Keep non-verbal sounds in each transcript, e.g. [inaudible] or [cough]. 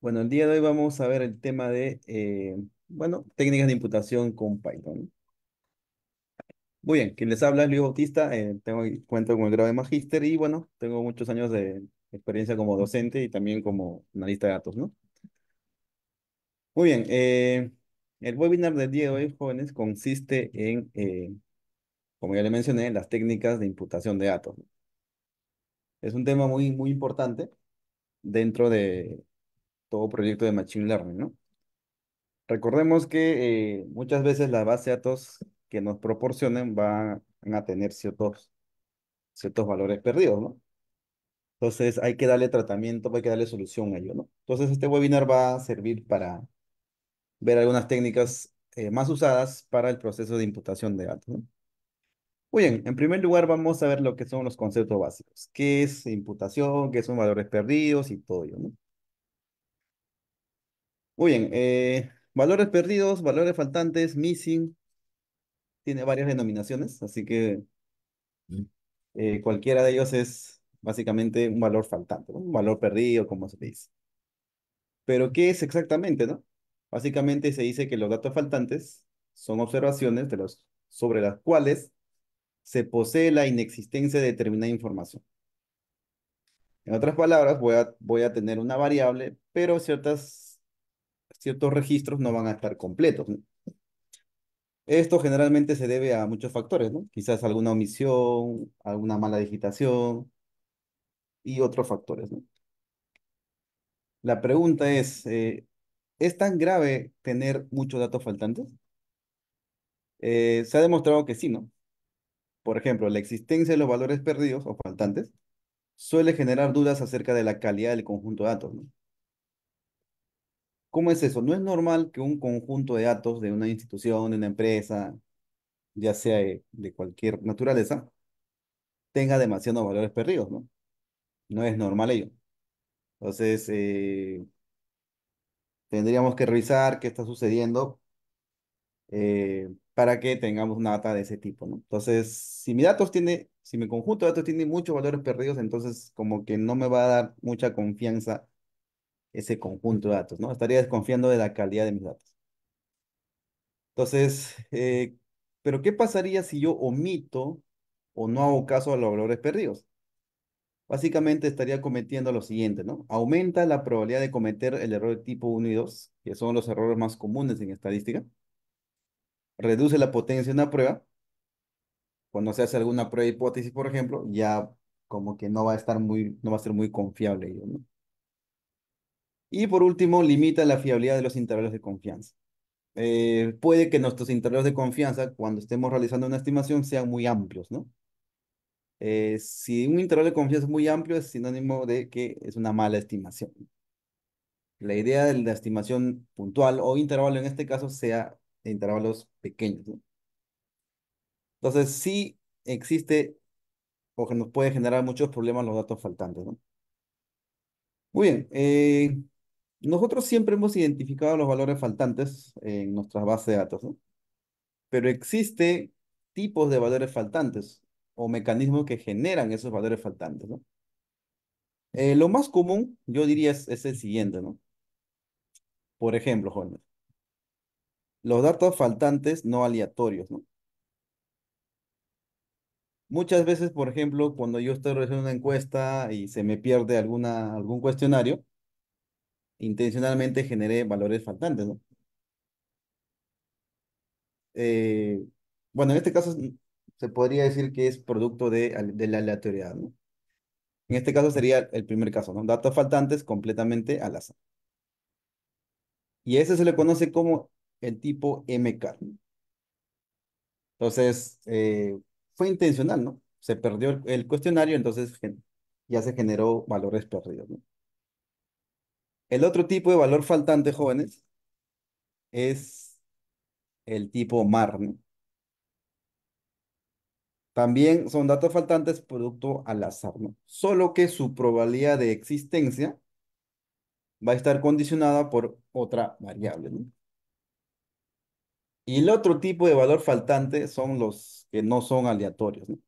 Bueno, el día de hoy vamos a ver el tema de, eh, bueno, técnicas de imputación con Python. Muy bien, quien les habla es Luis Bautista, eh, tengo, cuento con el grado de magíster y bueno, tengo muchos años de experiencia como docente y también como analista de datos, ¿no? Muy bien, eh, el webinar del día de hoy, jóvenes, consiste en, como ya le mencioné, las técnicas de imputación de datos. Es un tema muy, muy importante dentro de, todo proyecto de Machine Learning, ¿no? Recordemos que eh, muchas veces la base de datos que nos proporcionen van a tener ciertos, ciertos valores perdidos, ¿no? Entonces hay que darle tratamiento, hay que darle solución a ello, ¿no? Entonces este webinar va a servir para ver algunas técnicas eh, más usadas para el proceso de imputación de datos, ¿no? Muy bien, en primer lugar vamos a ver lo que son los conceptos básicos. ¿Qué es imputación? ¿Qué son valores perdidos? Y todo ello, ¿no? Muy bien, eh, valores perdidos, valores faltantes, missing, tiene varias denominaciones, así que mm. eh, cualquiera de ellos es básicamente un valor faltante, un valor perdido, como se dice. Pero, ¿qué es exactamente, no? Básicamente se dice que los datos faltantes son observaciones sobre las cuales se posee la inexistencia de determinada información. En otras palabras, voy voy a tener una variable, pero ciertas ciertos registros no van a estar completos. Esto generalmente se debe a muchos factores, ¿no? Quizás alguna omisión, alguna mala digitación y otros factores, ¿no? La pregunta es, eh, ¿es tan grave tener muchos datos faltantes? Eh, se ha demostrado que sí, ¿no? Por ejemplo, la existencia de los valores perdidos o faltantes suele generar dudas acerca de la calidad del conjunto de datos, ¿no? ¿Cómo es eso? No es normal que un conjunto de datos de una institución, de una empresa, ya sea de, cualquier naturaleza, tenga demasiados valores perdidos, ¿no? No es normal ello. Entonces, eh, tendríamos que revisar qué está sucediendo eh, para que tengamos una data de ese tipo, ¿no? Entonces, si mi datos tiene, si mi conjunto de datos tiene muchos valores perdidos, entonces como que no me va a dar mucha confianza ese conjunto de datos, ¿no? Estaría desconfiando de la calidad de mis datos. Entonces, eh, ¿pero qué pasaría si yo omito o no hago caso a los valores perdidos? Básicamente estaría cometiendo lo siguiente, ¿no? Aumenta la probabilidad de cometer el error de tipo 1 y 2, que son los errores más comunes en estadística. Reduce la potencia de una prueba. Cuando se hace alguna prueba de hipótesis, por ejemplo, ya como que no va a estar muy, no va a ser muy confiable ello, ¿no? Y por último, limita la fiabilidad de los intervalos de confianza. Eh, puede que nuestros intervalos de confianza, cuando estemos realizando una estimación, sean muy amplios, ¿no? Eh, si un intervalo de confianza es muy amplio, es sinónimo de que es una mala estimación. La idea de la estimación puntual o intervalo en este caso sea de intervalos pequeños. ¿no? Entonces, sí existe o que nos puede generar muchos problemas los datos faltantes. ¿no? Muy bien. Eh, nosotros siempre hemos identificado los valores faltantes en nuestras bases de datos, ¿no? Pero existe tipos de valores faltantes o mecanismos que generan esos valores faltantes, ¿no? Eh, lo más común, yo diría, es, el siguiente, ¿no? Por ejemplo, Jorge, los datos faltantes no aleatorios, ¿no? Muchas veces, por ejemplo, cuando yo estoy realizando una encuesta y se me pierde alguna, algún cuestionario, intencionalmente genere valores faltantes, ¿no? Eh, bueno, en este caso mm, se podría decir que es producto de, de la aleatoriedad, ¿no? En este caso sería el primer caso, ¿no? Datos faltantes completamente al azar. Y a ese se le conoce como el tipo MK. Entonces, eh, fue intencional, ¿no? Se perdió el, el cuestionario, entonces ya se generó valores perdidos, ¿no? El otro tipo de valor faltante, jóvenes, es el tipo mar. ¿no? También son datos faltantes producto al azar, ¿no? Solo que su probabilidad de existencia va a estar condicionada por otra variable, ¿no? Y el otro tipo de valor faltante son los que no son aleatorios, ¿no?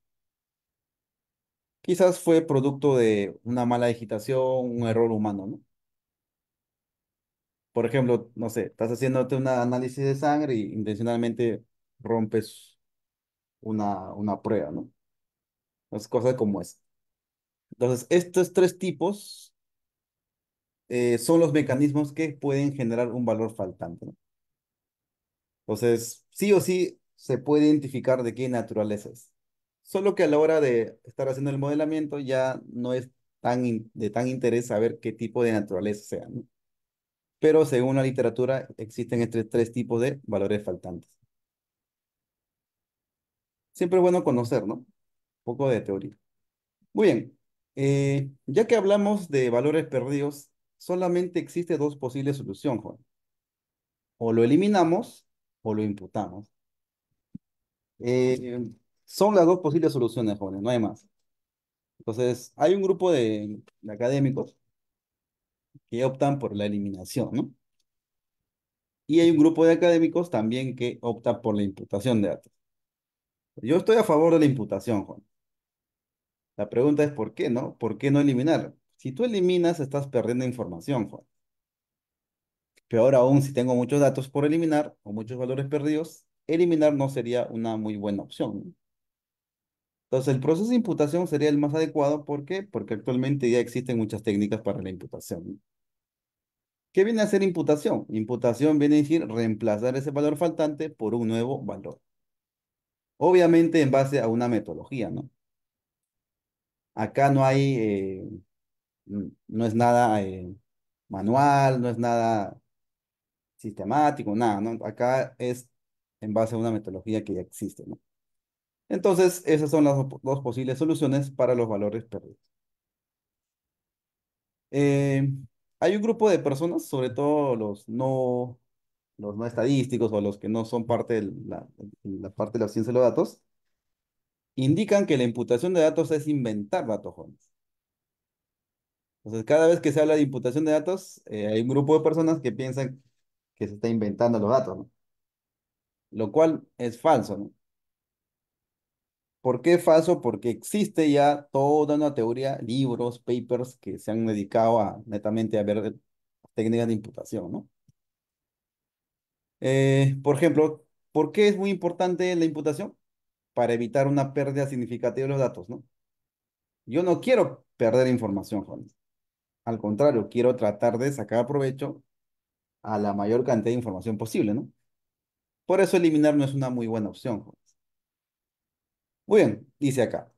Quizás fue producto de una mala digitación, un error humano, ¿no? por ejemplo, no sé, estás haciéndote un análisis de sangre y intencionalmente rompes una, una prueba, ¿no? cosas como esa. Entonces, estos tres tipos eh, son los mecanismos que pueden generar un valor faltante, ¿no? Entonces, sí o sí se puede identificar de qué naturaleza es. Solo que a la hora de estar haciendo el modelamiento ya no es tan de tan interés saber qué tipo de naturaleza sea, ¿no? pero según la literatura existen estos tres tipos de valores faltantes. Siempre es bueno conocer, ¿no? Un poco de teoría. Muy bien, eh, ya que hablamos de valores perdidos, solamente existe dos posibles soluciones, Juan. O lo eliminamos o lo imputamos. Eh, son las dos posibles soluciones, jóvenes, no hay más. Entonces, hay un grupo de académicos que optan por la eliminación, ¿no? Y hay un grupo de académicos también que opta por la imputación de datos. Yo estoy a favor de la imputación, Juan. La pregunta es ¿por qué, no? ¿Por qué no eliminar? Si tú eliminas, estás perdiendo información, Juan. Peor aún, si tengo muchos datos por eliminar o muchos valores perdidos, eliminar no sería una muy buena opción. Entonces, el proceso de imputación sería el más adecuado. ¿Por qué? Porque actualmente ya existen muchas técnicas para la imputación. ¿Qué viene a ser imputación? Imputación viene a decir reemplazar ese valor faltante por un nuevo valor. Obviamente en base a una metodología, ¿no? Acá no hay, eh, no es nada eh, manual, no es nada sistemático, nada, ¿no? Acá es en base a una metodología que ya existe, ¿no? Entonces, esas son las dos posibles soluciones para los valores perdidos. Eh, hay un grupo de personas, sobre todo los no, los no estadísticos o los que no son parte de la, parte de la ciencia de los datos, indican que la imputación de datos es inventar datos jóvenes. Entonces, cada vez que se habla de imputación de datos, eh, hay un grupo de personas que piensan que se está inventando los datos, ¿no? Lo cual es falso, ¿no? ¿Por qué falso? Porque existe ya toda una teoría, libros, papers que se han dedicado netamente a ver técnicas de imputación, ¿no? Eh, por ejemplo, ¿por qué es muy importante la imputación? Para evitar una pérdida significativa de los datos, ¿no? Yo no quiero perder información, jóvenes. Al contrario, quiero tratar de sacar provecho a la mayor cantidad de información posible, ¿no? Por eso eliminar no es una muy buena opción, jóvenes. Muy bien, dice acá.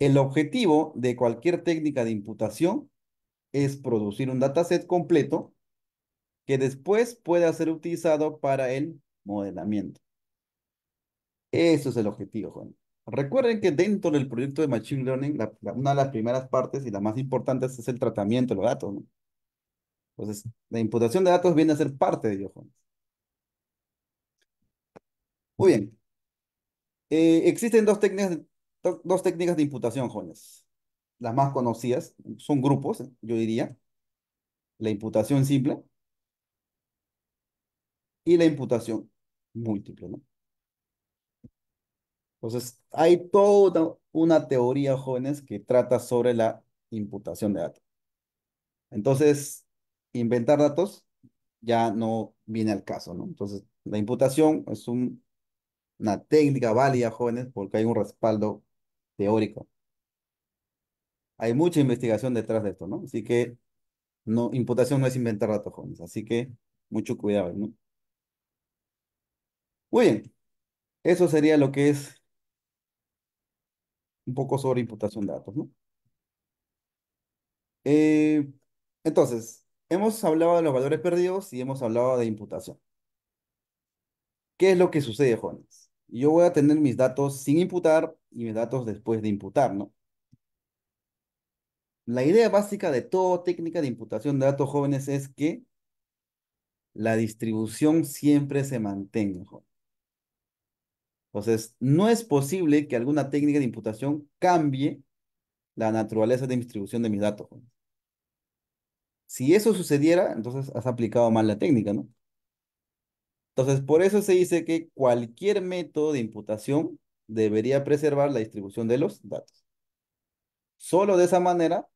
El objetivo de cualquier técnica de imputación es producir un dataset completo que después pueda ser utilizado para el modelamiento. Eso es el objetivo, Juan. Recuerden que dentro del proyecto de Machine Learning, una de las primeras partes y la más importante es el tratamiento de los datos. Entonces, la imputación de datos viene a ser parte de ello, Juan. Muy bien. Eh, existen dos técnicas, dos técnicas de imputación, jóvenes. Las más conocidas son grupos, yo diría. La imputación simple y la imputación múltiple, Entonces, hay toda una teoría, jóvenes, que trata sobre la imputación de datos. Entonces, inventar datos ya no viene al caso, ¿no? Entonces, la imputación es un una técnica válida, jóvenes, porque hay un respaldo teórico. Hay mucha investigación detrás de esto, ¿no? Así que no, imputación no es inventar datos, jóvenes. Así que mucho cuidado, ¿no? Muy bien. Eso sería lo que es un poco sobre imputación de datos, ¿no? Eh, entonces, hemos hablado de los valores perdidos y hemos hablado de imputación. ¿Qué es lo que sucede, jóvenes? yo voy a tener mis datos sin imputar y mis datos después de imputar, ¿no? La idea básica de toda técnica de imputación de datos jóvenes es que la distribución siempre se mantenga. Entonces, no es posible que alguna técnica de imputación cambie la naturaleza de distribución de mis datos. Si eso sucediera, entonces has aplicado mal la técnica, ¿no? Entonces, por eso se dice que cualquier método de imputación debería preservar la distribución de los datos. Solo de esa manera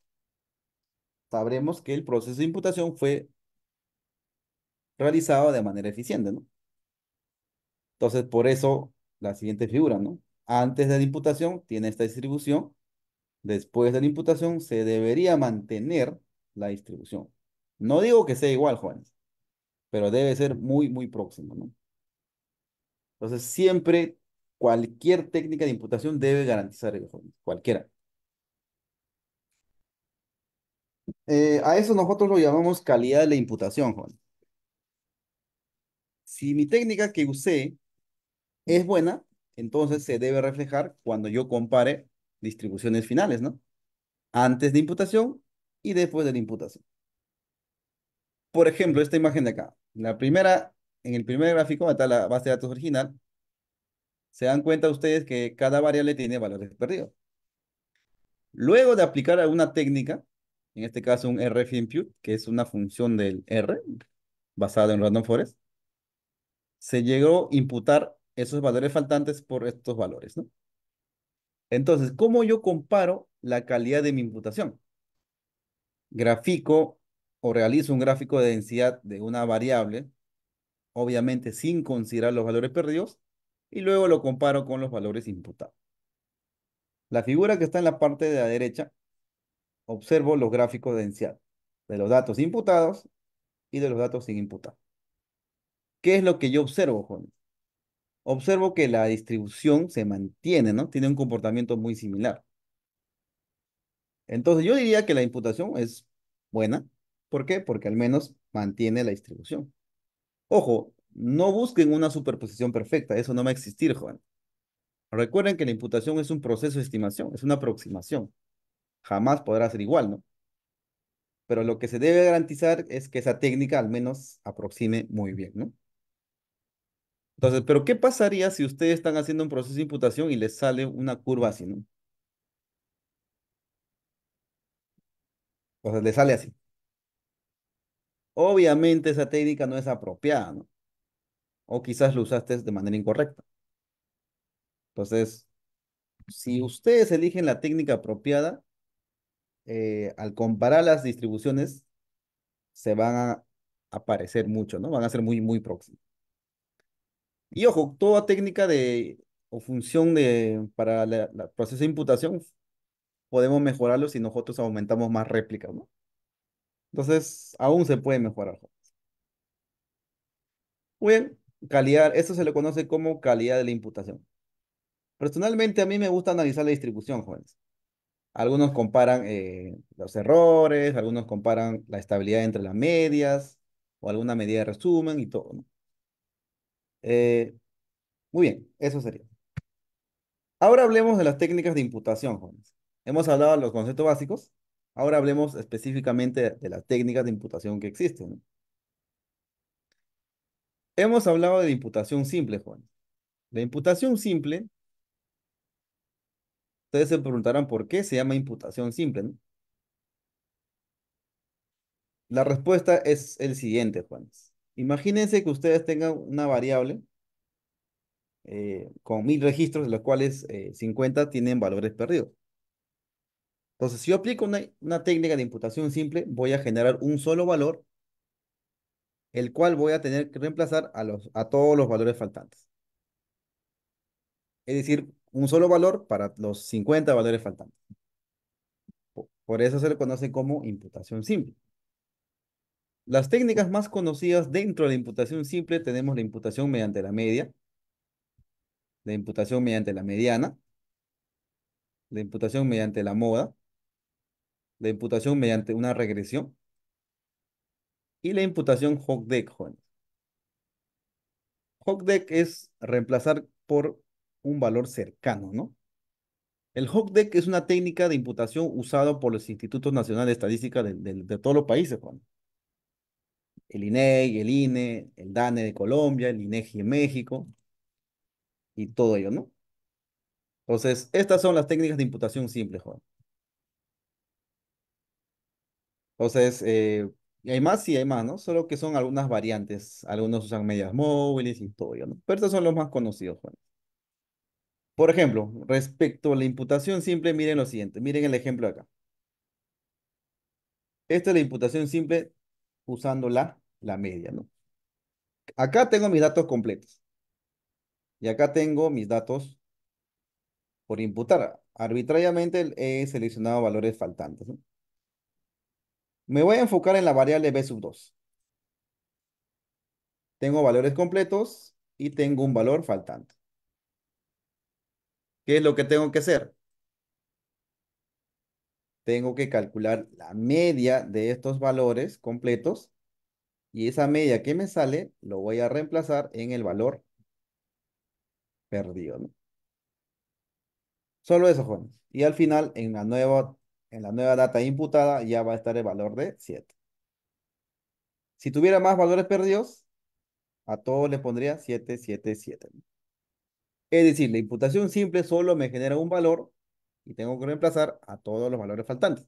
sabremos que el proceso de imputación fue realizado de manera eficiente, ¿no? Entonces, por eso la siguiente figura, ¿no? Antes de la imputación tiene esta distribución, después de la imputación se debería mantener la distribución. No digo que sea igual, Juanes, pero debe ser muy, muy próximo, ¿no? Entonces, siempre cualquier técnica de imputación debe garantizar el fondo, cualquiera. Eh, a eso nosotros lo llamamos calidad de la imputación, Juan. Si mi técnica que usé es buena, entonces se debe reflejar cuando yo compare distribuciones finales, ¿no? Antes de imputación y después de la imputación. Por ejemplo, esta imagen de acá. La primera, en el primer gráfico, está la base de datos original. Se dan cuenta ustedes que cada variable tiene valores perdidos. Luego de aplicar alguna técnica, en este caso un impute, que es una función del R, basada en Random Forest, se llegó a imputar esos valores faltantes por estos valores, Entonces, ¿cómo yo comparo la calidad de mi imputación? Grafico o realizo un gráfico de densidad de una variable, obviamente sin considerar los valores perdidos, y luego lo comparo con los valores imputados. La figura que está en la parte de la derecha, observo los gráficos de densidad de los datos imputados y de los datos sin imputar. ¿Qué es lo que yo observo, jóvenes? Observo que la distribución se mantiene, ¿no? Tiene un comportamiento muy similar. Entonces yo diría que la imputación es buena, ¿Por qué? Porque al menos mantiene la distribución. Ojo, no busquen una superposición perfecta, eso no va a existir, Juan. Recuerden que la imputación es un proceso de estimación, es una aproximación. Jamás podrá ser igual, ¿no? Pero lo que se debe garantizar es que esa técnica al menos aproxime muy bien, ¿no? Entonces, ¿pero qué pasaría si ustedes están haciendo un proceso de imputación y les sale una curva así, ¿no? O sea, les sale así. Obviamente esa técnica no es apropiada, ¿no? O quizás lo usaste de manera incorrecta. Entonces, si ustedes eligen la técnica apropiada, eh, al comparar las distribuciones, se van a aparecer mucho, ¿no? Van a ser muy, muy próximos. Y ojo, toda técnica de, o función de, para el proceso de imputación podemos mejorarlo si nosotros aumentamos más réplicas, ¿no? Entonces, aún se puede mejorar. Muy bien, calidad, esto se le conoce como calidad de la imputación. Personalmente, a mí me gusta analizar la distribución, jóvenes. Algunos comparan eh, los errores, algunos comparan la estabilidad entre las medias o alguna medida de resumen y todo. Eh, muy bien, eso sería. Ahora hablemos de las técnicas de imputación, jóvenes. Hemos hablado de los conceptos básicos, Ahora hablemos específicamente de las técnicas de imputación que existen. Hemos hablado de imputación simple, Juan. La imputación simple, ustedes se preguntarán por qué se llama imputación simple. La respuesta es el siguiente, Juan. Imagínense que ustedes tengan una variable eh, con mil registros, de los cuales 50 eh, tienen valores perdidos. Entonces, si yo aplico una, técnica de imputación simple, voy a generar un solo valor, el cual voy a tener que reemplazar a, los, a todos los valores faltantes. Es decir, un solo valor para los 50 valores faltantes. Por eso se le conoce como imputación simple. Las técnicas más conocidas dentro de la imputación simple tenemos la imputación mediante la media, la imputación mediante la mediana, la imputación mediante la moda, la imputación mediante una regresión y la imputación Hockdeck, jóvenes. Hockdeck es reemplazar por un valor cercano, ¿no? El Hockdeck es una técnica de imputación usada por los institutos nacionales de estadística de, de, todos los países, Juan. El INEI, el INE, el DANE de Colombia, el INEGI en México y todo ello, ¿no? Entonces, estas son las técnicas de imputación simple, Juan. Entonces, eh, hay más, sí hay más, ¿no? Solo que son algunas variantes. Algunos usan medias móviles y todo, ¿no? Pero estos son los más conocidos, Juan. Pues. Por ejemplo, respecto a la imputación simple, miren lo siguiente. Miren el ejemplo de acá. Esta es la imputación simple usando la, la media, ¿no? Acá tengo mis datos completos. Y acá tengo mis datos por imputar. Arbitrariamente he seleccionado valores faltantes, ¿no? Me voy a enfocar en la variable b sub 2. Tengo valores completos y tengo un valor faltante. ¿Qué es lo que tengo que hacer? Tengo que calcular la media de estos valores completos y esa media que me sale lo voy a reemplazar en el valor perdido. Solo eso, Juan Y al final, en la nueva en la nueva data imputada ya va a estar el valor de 7. Si tuviera más valores perdidos, a todos les pondría 7. Es decir, la imputación simple solo me genera un valor y tengo que reemplazar a todos los valores faltantes.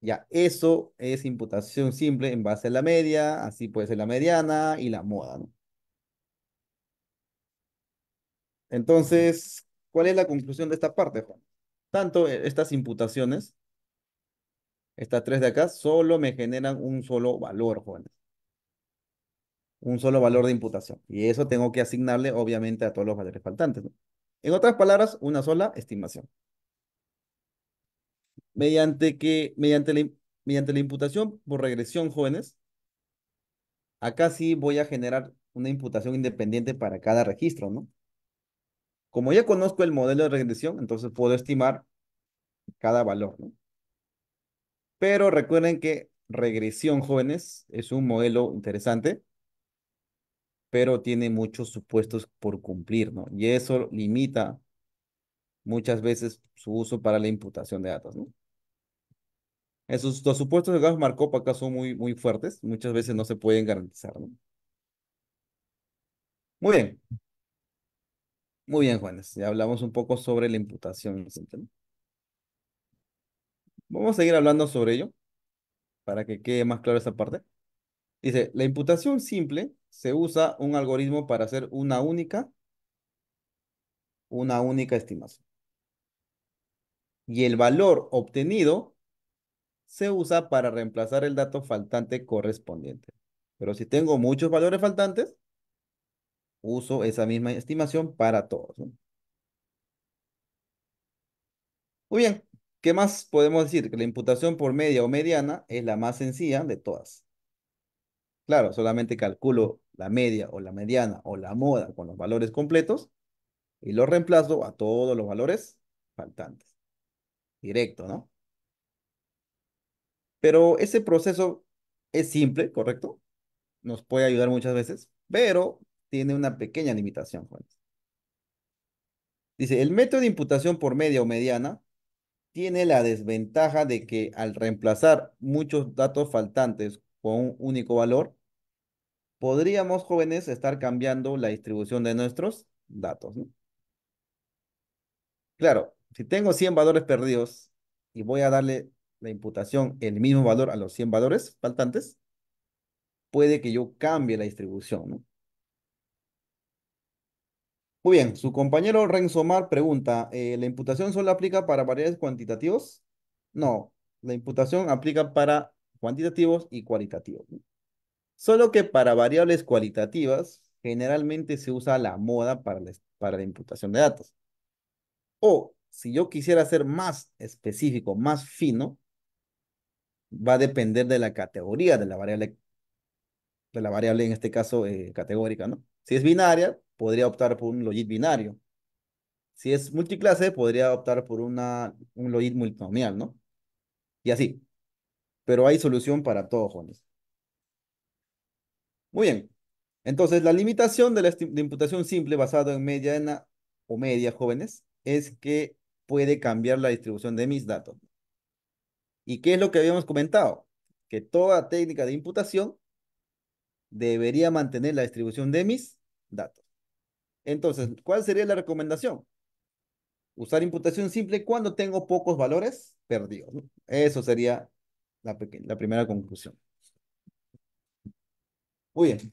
Ya, eso es imputación simple en base a la media, así puede ser la mediana y la moda. Entonces, ¿cuál es la conclusión de esta parte, Juan? tanto, eh, estas imputaciones, estas tres de acá, solo me generan un solo valor, jóvenes. Un solo valor de imputación. Y eso tengo que asignarle, obviamente, a todos los valores faltantes. ¿no? En otras palabras, una sola estimación. Mediante, que, mediante, la, mediante la imputación por regresión, jóvenes, acá sí voy a generar una imputación independiente para cada registro, ¿no? Como ya conozco el modelo de regresión, entonces puedo estimar cada valor. ¿no? Pero recuerden que regresión, jóvenes, es un modelo interesante, pero tiene muchos supuestos por cumplir, ¿no? Y eso limita muchas veces su uso para la imputación de datos, ¿no? Esos los supuestos de Gauss marcó acá son muy, muy fuertes, muchas veces no se pueden garantizar, Muy bien. Muy bien, Juanes. Ya hablamos un poco sobre la imputación. Vamos a seguir hablando sobre ello para que quede más claro esa parte. Dice, la imputación simple se usa un algoritmo para hacer una única, una única estimación. Y el valor obtenido se usa para reemplazar el dato faltante correspondiente. Pero si tengo muchos valores faltantes, uso esa misma estimación para todos. Muy bien, ¿qué más podemos decir? Que la imputación por media o mediana es la más sencilla de todas. Claro, solamente calculo la media o la mediana o la moda con los valores completos y lo reemplazo a todos los valores faltantes. Directo, ¿no? Pero ese proceso es simple, ¿correcto? Nos puede ayudar muchas veces, pero tiene una pequeña limitación, jóvenes. Dice, el método de imputación por media o mediana tiene la desventaja de que al reemplazar muchos datos faltantes con un único valor, podríamos, jóvenes, estar cambiando la distribución de nuestros datos. ¿no? Claro, si tengo 100 valores perdidos y voy a darle la imputación el mismo valor a los 100 valores faltantes, puede que yo cambie la distribución, ¿no? Muy bien, su compañero Renzo Mar pregunta, eh, ¿la imputación solo aplica para variables cuantitativos? No, la imputación aplica para cuantitativos y cualitativos. Solo que para variables cualitativas, generalmente se usa la moda para la, imputación de datos. O si yo quisiera ser más específico, más fino, va a depender de la categoría de la variable, de la variable en este caso eh, categórica, ¿no? Si es binaria, podría optar por un logit binario. Si es multiclase, podría optar por una, un logit multinomial, ¿no? Y así. Pero hay solución para todos, jóvenes. Muy bien. Entonces, la limitación de la imputación simple basada en mediana o media, jóvenes, es que puede cambiar la distribución de mis datos. ¿Y qué es lo que habíamos comentado? Que toda técnica de imputación debería mantener la distribución de mis datos. Entonces, ¿cuál sería la recomendación? Usar imputación simple cuando tengo pocos valores perdidos. Eso sería la, primera conclusión. Muy bien.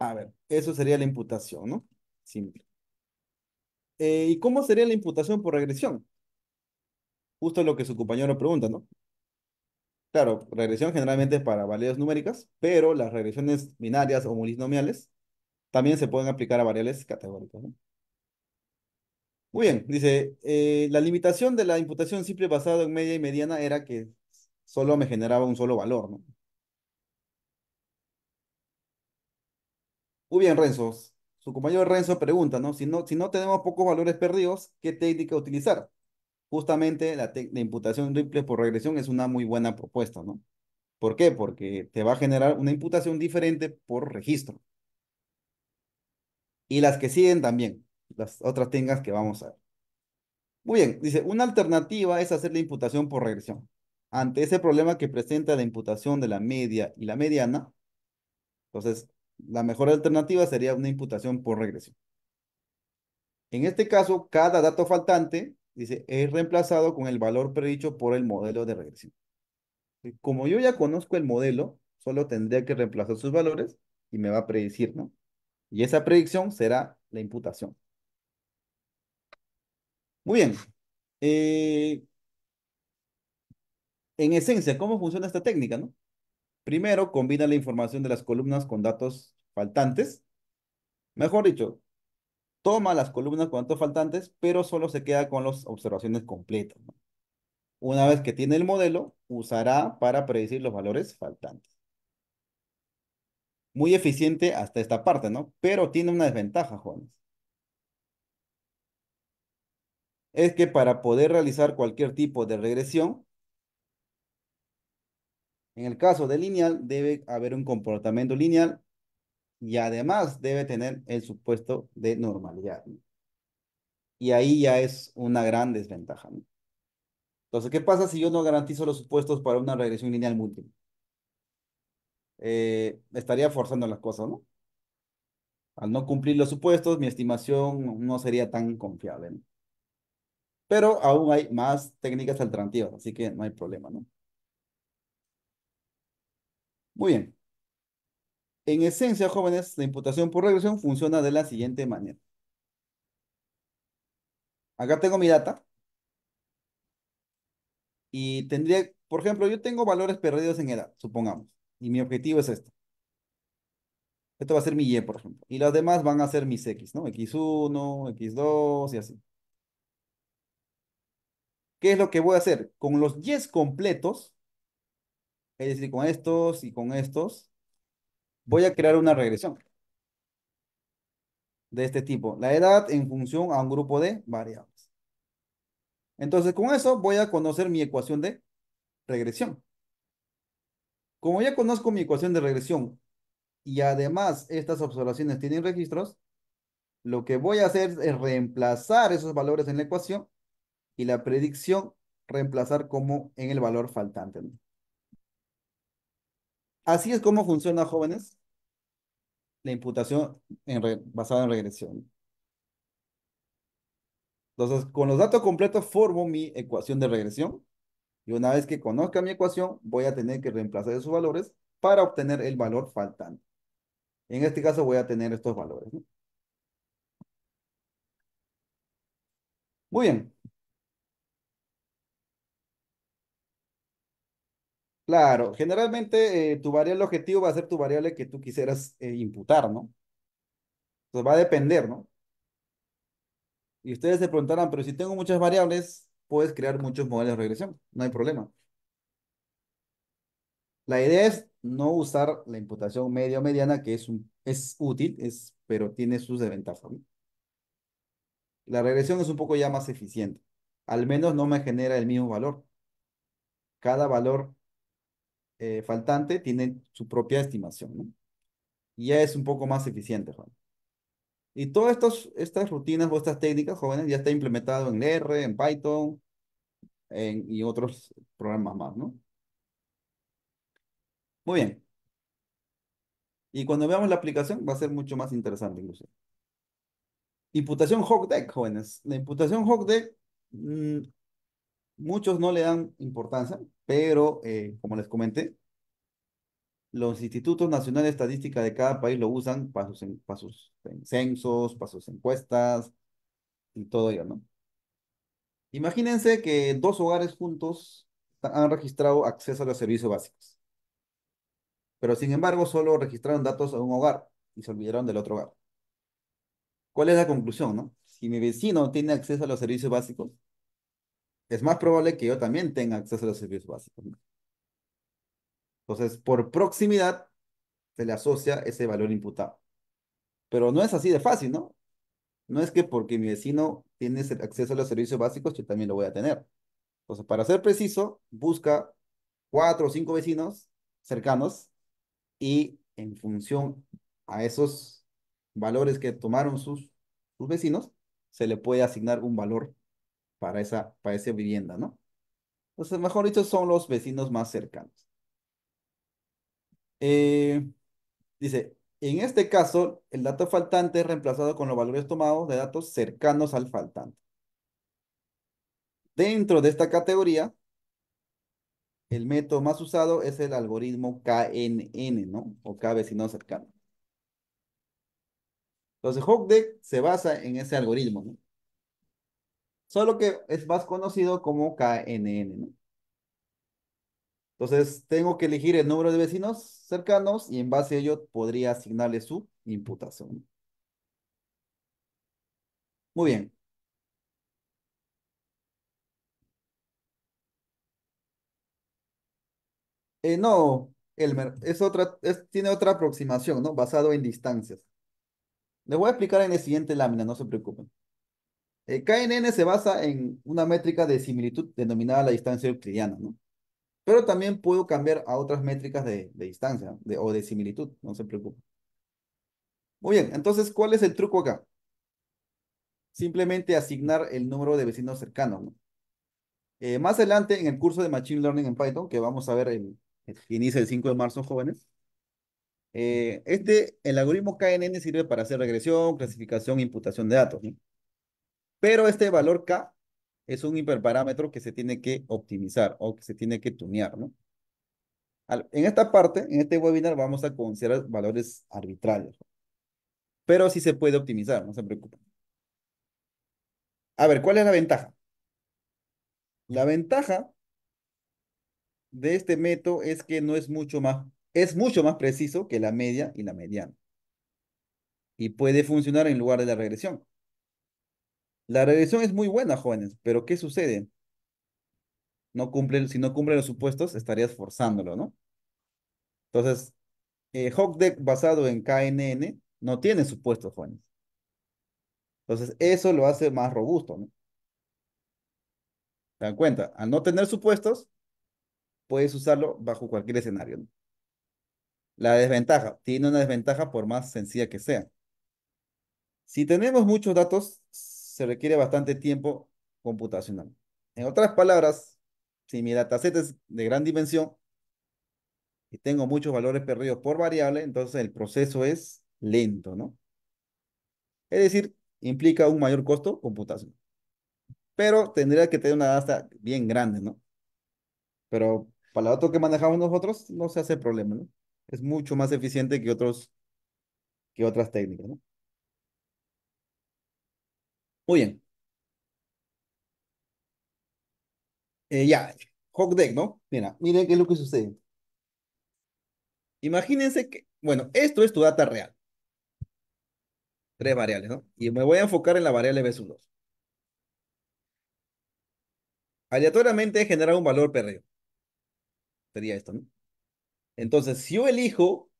A ver, eso sería la imputación, ¿no? Simple. Eh, ¿Y cómo sería la imputación por regresión? Justo lo que su compañero pregunta, ¿no? Claro, regresión generalmente es para valores numéricas, pero las regresiones binarias o multinomiales también se pueden aplicar a variables categóricas. Muy bien, dice, eh, la limitación de la imputación simple basada en media y mediana era que solo me generaba un solo valor, ¿no? Muy bien, Renzo. Su compañero Renzo pregunta, ¿no? Si no, si no tenemos pocos valores perdidos, ¿qué técnica utilizar? Justamente la, imputación simple por regresión es una muy buena propuesta, ¿no? ¿Por qué? Porque te va a generar una imputación diferente por registro y las que siguen también, las otras tengas que vamos a ver. Muy bien, dice, una alternativa es hacer la imputación por regresión. Ante ese problema que presenta la imputación de la media y la mediana, entonces la mejor alternativa sería una imputación por regresión. En este caso, cada dato faltante, dice, es reemplazado con el valor predicho por el modelo de regresión. Como yo ya conozco el modelo, solo tendría que reemplazar sus valores y me va a predecir, ¿no? Y esa predicción será la imputación. Muy bien. Eh, en esencia, ¿cómo funciona esta técnica? No? Primero, combina la información de las columnas con datos faltantes. Mejor dicho, toma las columnas con datos faltantes, pero solo se queda con las observaciones completas. Una vez que tiene el modelo, usará para predecir los valores faltantes muy eficiente hasta esta parte, ¿no? Pero tiene una desventaja, jóvenes. Es que para poder realizar cualquier tipo de regresión, en el caso de lineal, debe haber un comportamiento lineal y además debe tener el supuesto de normalidad. Y ahí ya es una gran desventaja. Entonces, ¿qué pasa si yo no garantizo los supuestos para una regresión lineal múltiple? Eh, estaría forzando las cosas, ¿no? Al no cumplir los supuestos, mi estimación no sería tan confiable, Pero aún hay más técnicas alternativas, así que no hay problema, ¿no? Muy bien. En esencia, jóvenes, la imputación por regresión funciona de la siguiente manera. Acá tengo mi data. Y tendría, por ejemplo, yo tengo valores perdidos en edad, supongamos. Y mi objetivo es esto. Esto va a ser mi Y, por ejemplo. Y las demás van a ser mis X, ¿no? X1, X2 y así. ¿Qué es lo que voy a hacer? Con los Y completos, es decir, con estos y con estos, voy a crear una regresión de este tipo. La edad en función a un grupo de variables. Entonces, con eso voy a conocer mi ecuación de regresión. Como ya conozco mi ecuación de regresión y además estas observaciones tienen registros, lo que voy a hacer es reemplazar esos valores en la ecuación y la predicción reemplazar como en el valor faltante. Así es como funciona, jóvenes, la imputación basada en regresión. Entonces, con los datos completos formo mi ecuación de regresión y una vez que conozca mi ecuación, voy a tener que reemplazar esos valores para obtener el valor faltante. En este caso voy a tener estos valores. Muy bien. Claro, generalmente eh, tu variable objetivo va a ser tu variable que tú quisieras eh, imputar, ¿no? Entonces va a depender, ¿no? Y ustedes se preguntarán, pero si tengo muchas variables, puedes crear muchos modelos de regresión, no hay problema. La idea es no usar la imputación media o mediana, que es, un, es útil, es, pero tiene sus desventajas. La regresión es un poco ya más eficiente. Al menos no me genera el mismo valor. Cada valor eh, faltante tiene su propia estimación. Y ya es un poco más eficiente, Juan. Y todas estas, estas rutinas o estas técnicas, jóvenes, ya está implementado en R, en Python en, y otros programas más, ¿no? Muy bien. Y cuando veamos la aplicación va a ser mucho más interesante incluso. Imputación Hogdeck, jóvenes. La imputación Hogdeck, mm, muchos no le dan importancia, pero eh, como les comenté, los institutos nacionales de estadística de cada país lo usan para sus, censos, para sus encuestas y todo ello, ¿no? Imagínense que dos hogares juntos han registrado acceso a los servicios básicos. Pero sin embargo, solo registraron datos a un hogar y se olvidaron del otro hogar. ¿Cuál es la conclusión, no? Si mi vecino tiene acceso a los servicios básicos, es más probable que yo también tenga acceso a los servicios básicos. Entonces, por proximidad se le asocia ese valor imputado. Pero no es así de fácil, ¿no? No es que porque mi vecino tiene acceso a los servicios básicos, yo también lo voy a tener. Entonces, para ser preciso, busca cuatro o cinco vecinos cercanos y en función a esos valores que tomaron sus, sus vecinos, se le puede asignar un valor para esa, para esa vivienda, ¿no? Entonces, mejor dicho, son los vecinos más cercanos. Eh, dice, en este caso, el dato faltante es reemplazado con los valores tomados de datos cercanos al faltante. Dentro de esta categoría, el método más usado es el algoritmo KNN, ¿no? O K vecino cercano. Entonces, Hogdeck se basa en ese algoritmo, ¿no? Solo que es más conocido como KNN, ¿no? Entonces, tengo que elegir el número de vecinos cercanos y en base a ello podría asignarle su imputación. Muy bien. Eh, no, Elmer, es otra, tiene otra aproximación, ¿no? Basado en distancias. Le voy a explicar en la siguiente lámina, no se preocupen. El eh, KNN se basa en una métrica de similitud denominada la distancia euclidiana, ¿no? Pero también puedo cambiar a otras métricas de, distancia o de similitud, no se preocupe. Muy bien, entonces, ¿cuál es el truco acá? Simplemente asignar el número de vecinos cercanos. Eh, más adelante, en el curso de Machine Learning en Python, que vamos a ver el, que inicia el 5 de marzo, jóvenes, eh, este, el algoritmo KNN sirve para hacer regresión, clasificación, imputación de datos. Pero este valor K es un hiperparámetro que se tiene que optimizar o que se tiene que tunear, ¿no? en esta parte, en este webinar, vamos a considerar valores arbitrarios. Pero sí se puede optimizar, no se preocupen. A ver, ¿cuál es la ventaja? La ventaja de este método es que no es mucho más, es mucho más preciso que la media y la mediana. Y puede funcionar en lugar de la regresión. La revisión es muy buena, jóvenes, pero ¿qué sucede? No si no cumple los supuestos, estarías forzándolo, ¿no? Entonces, eh, Hogdeck basado en KNN no tiene supuestos, jóvenes. Entonces, eso lo hace más robusto, ¿no? ¿Te dan cuenta? Al no tener supuestos, puedes usarlo bajo cualquier escenario. ¿no? La desventaja, tiene una desventaja por más sencilla que sea. Si tenemos muchos datos, se requiere bastante tiempo computacional. En otras palabras, si mi dataset es de gran dimensión y tengo muchos valores perdidos por variable, entonces el proceso es lento, ¿no? Es decir, implica un mayor costo computacional. Pero tendría que tener una data bien grande, ¿no? Pero para los datos que manejamos nosotros no se hace problema, ¿no? Es mucho más eficiente que otros que otras técnicas, ¿no? Muy bien. Eh, ya, Hawk ¿no? Mira, mire qué es lo que sucede. Imagínense que, bueno, esto es tu data real. Tres variables, ¿no? Y me voy a enfocar en la variable B2. Aleatoriamente genera un valor perreo. Sería esto, ¿no? Entonces, si yo elijo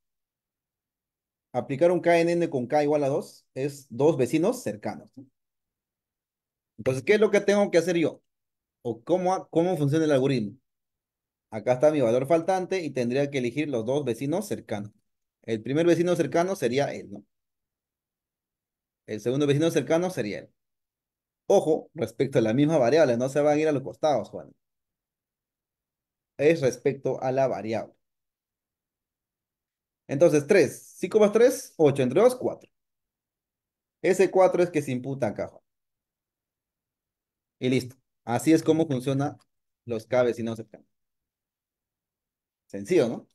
aplicar un KNN con K igual a 2, es dos vecinos cercanos. ¿no? Entonces, pues, ¿qué es lo que tengo que hacer yo? ¿O cómo, cómo funciona el algoritmo? Acá está mi valor faltante y tendría que elegir los dos vecinos cercanos. El primer vecino cercano sería él, ¿no? El segundo vecino cercano sería él. Ojo, respecto a la misma variable, no se van a ir a los costados, Juan. Es respecto a la variable. Entonces, 3. 5 más 3, 8. Entre 2, 4. Ese 4 es que se imputa acá, Juan. Y listo. Así es como funciona los vecinos cercanos. Sencillo, ¿no?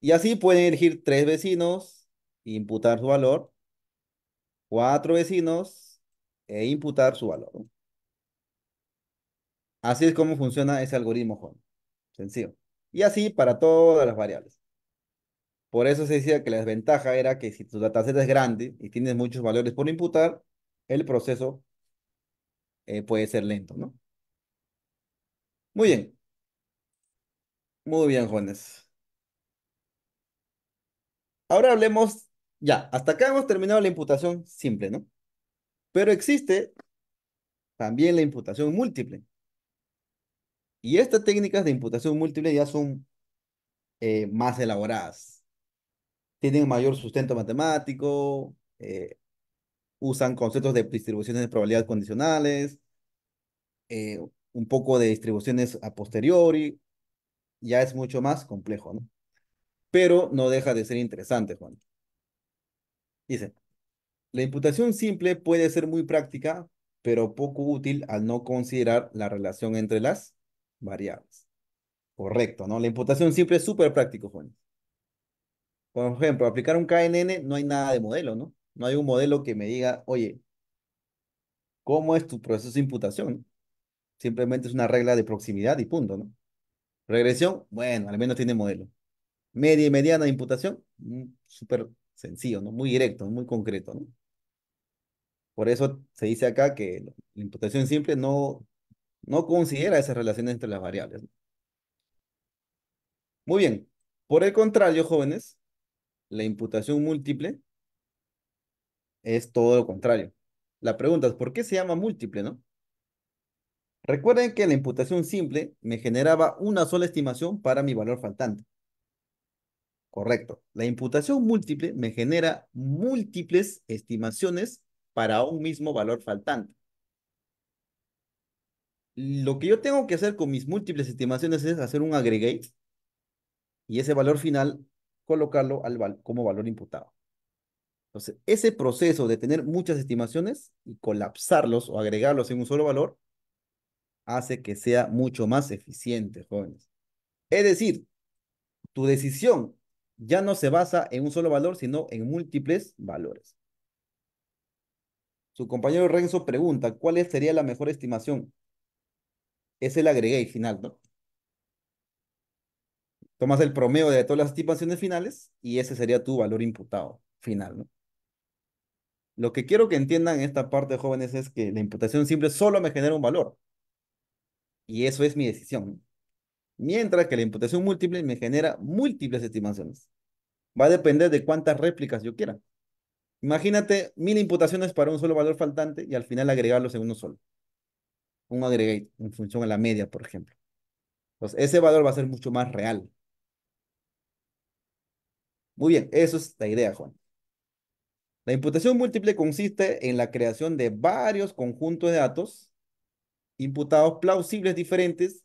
Y así pueden elegir tres vecinos, e imputar su valor, cuatro vecinos e imputar su valor. Así es como funciona ese algoritmo Juan. Sencillo. Y así para todas las variables. Por eso se decía que la desventaja era que si tu dataset es grande y tienes muchos valores por imputar, el proceso eh, puede ser lento, ¿no? Muy bien. Muy bien, Juanes. Ahora hablemos, ya, hasta acá hemos terminado la imputación simple, ¿no? Pero existe también la imputación múltiple. Y estas técnicas de imputación múltiple ya son eh, más elaboradas. Tienen mayor sustento matemático, eh, usan conceptos de distribuciones de probabilidades condicionales, eh, un poco de distribuciones a posteriori, ya es mucho más complejo, ¿no? Pero no deja de ser interesante, Juan. Dice, la imputación simple puede ser muy práctica, pero poco útil al no considerar la relación entre las variables. Correcto, ¿no? La imputación simple es súper práctico, Juan. Por ejemplo, aplicar un KNN no hay nada de modelo, ¿no? No hay un modelo que me diga, oye, ¿cómo es tu proceso de imputación? Simplemente es una regla de proximidad y punto, ¿no? Regresión, bueno, al menos tiene modelo. Media y mediana imputación, mm, súper sencillo, ¿no? Muy directo, muy concreto, ¿no? Por eso se dice acá que la imputación simple no, no considera esas relaciones entre las variables. Muy bien. Por el contrario, jóvenes, la imputación múltiple es todo lo contrario. La pregunta es, ¿por qué se llama múltiple, no? Recuerden que la imputación simple me generaba una sola estimación para mi valor faltante. Correcto. La imputación múltiple me genera múltiples estimaciones para un mismo valor faltante. Lo que yo tengo que hacer con mis múltiples estimaciones es hacer un aggregate y ese valor final colocarlo al como valor imputado. Entonces, ese proceso de tener muchas estimaciones y colapsarlos o agregarlos en un solo valor hace que sea mucho más eficiente, jóvenes. Es decir, tu decisión ya no se basa en un solo valor, sino en múltiples valores. Su compañero Renzo pregunta, ¿cuál sería la mejor estimación? Es el agregue final, ¿no? Tomas el promedio de todas las estimaciones finales y ese sería tu valor imputado final, ¿no? Lo que quiero que entiendan en esta parte, jóvenes, es que la imputación simple solo me genera un valor. Y eso es mi decisión. Mientras que la imputación múltiple me genera múltiples estimaciones. Va a depender de cuántas réplicas yo quiera. Imagínate mil imputaciones para un solo valor faltante y al final agregarlos en uno solo. Un aggregate en función a la media, por ejemplo. Entonces, ese valor va a ser mucho más real. Muy bien, eso es la idea, Juan. La imputación múltiple consiste en la creación de varios conjuntos de datos imputados plausibles diferentes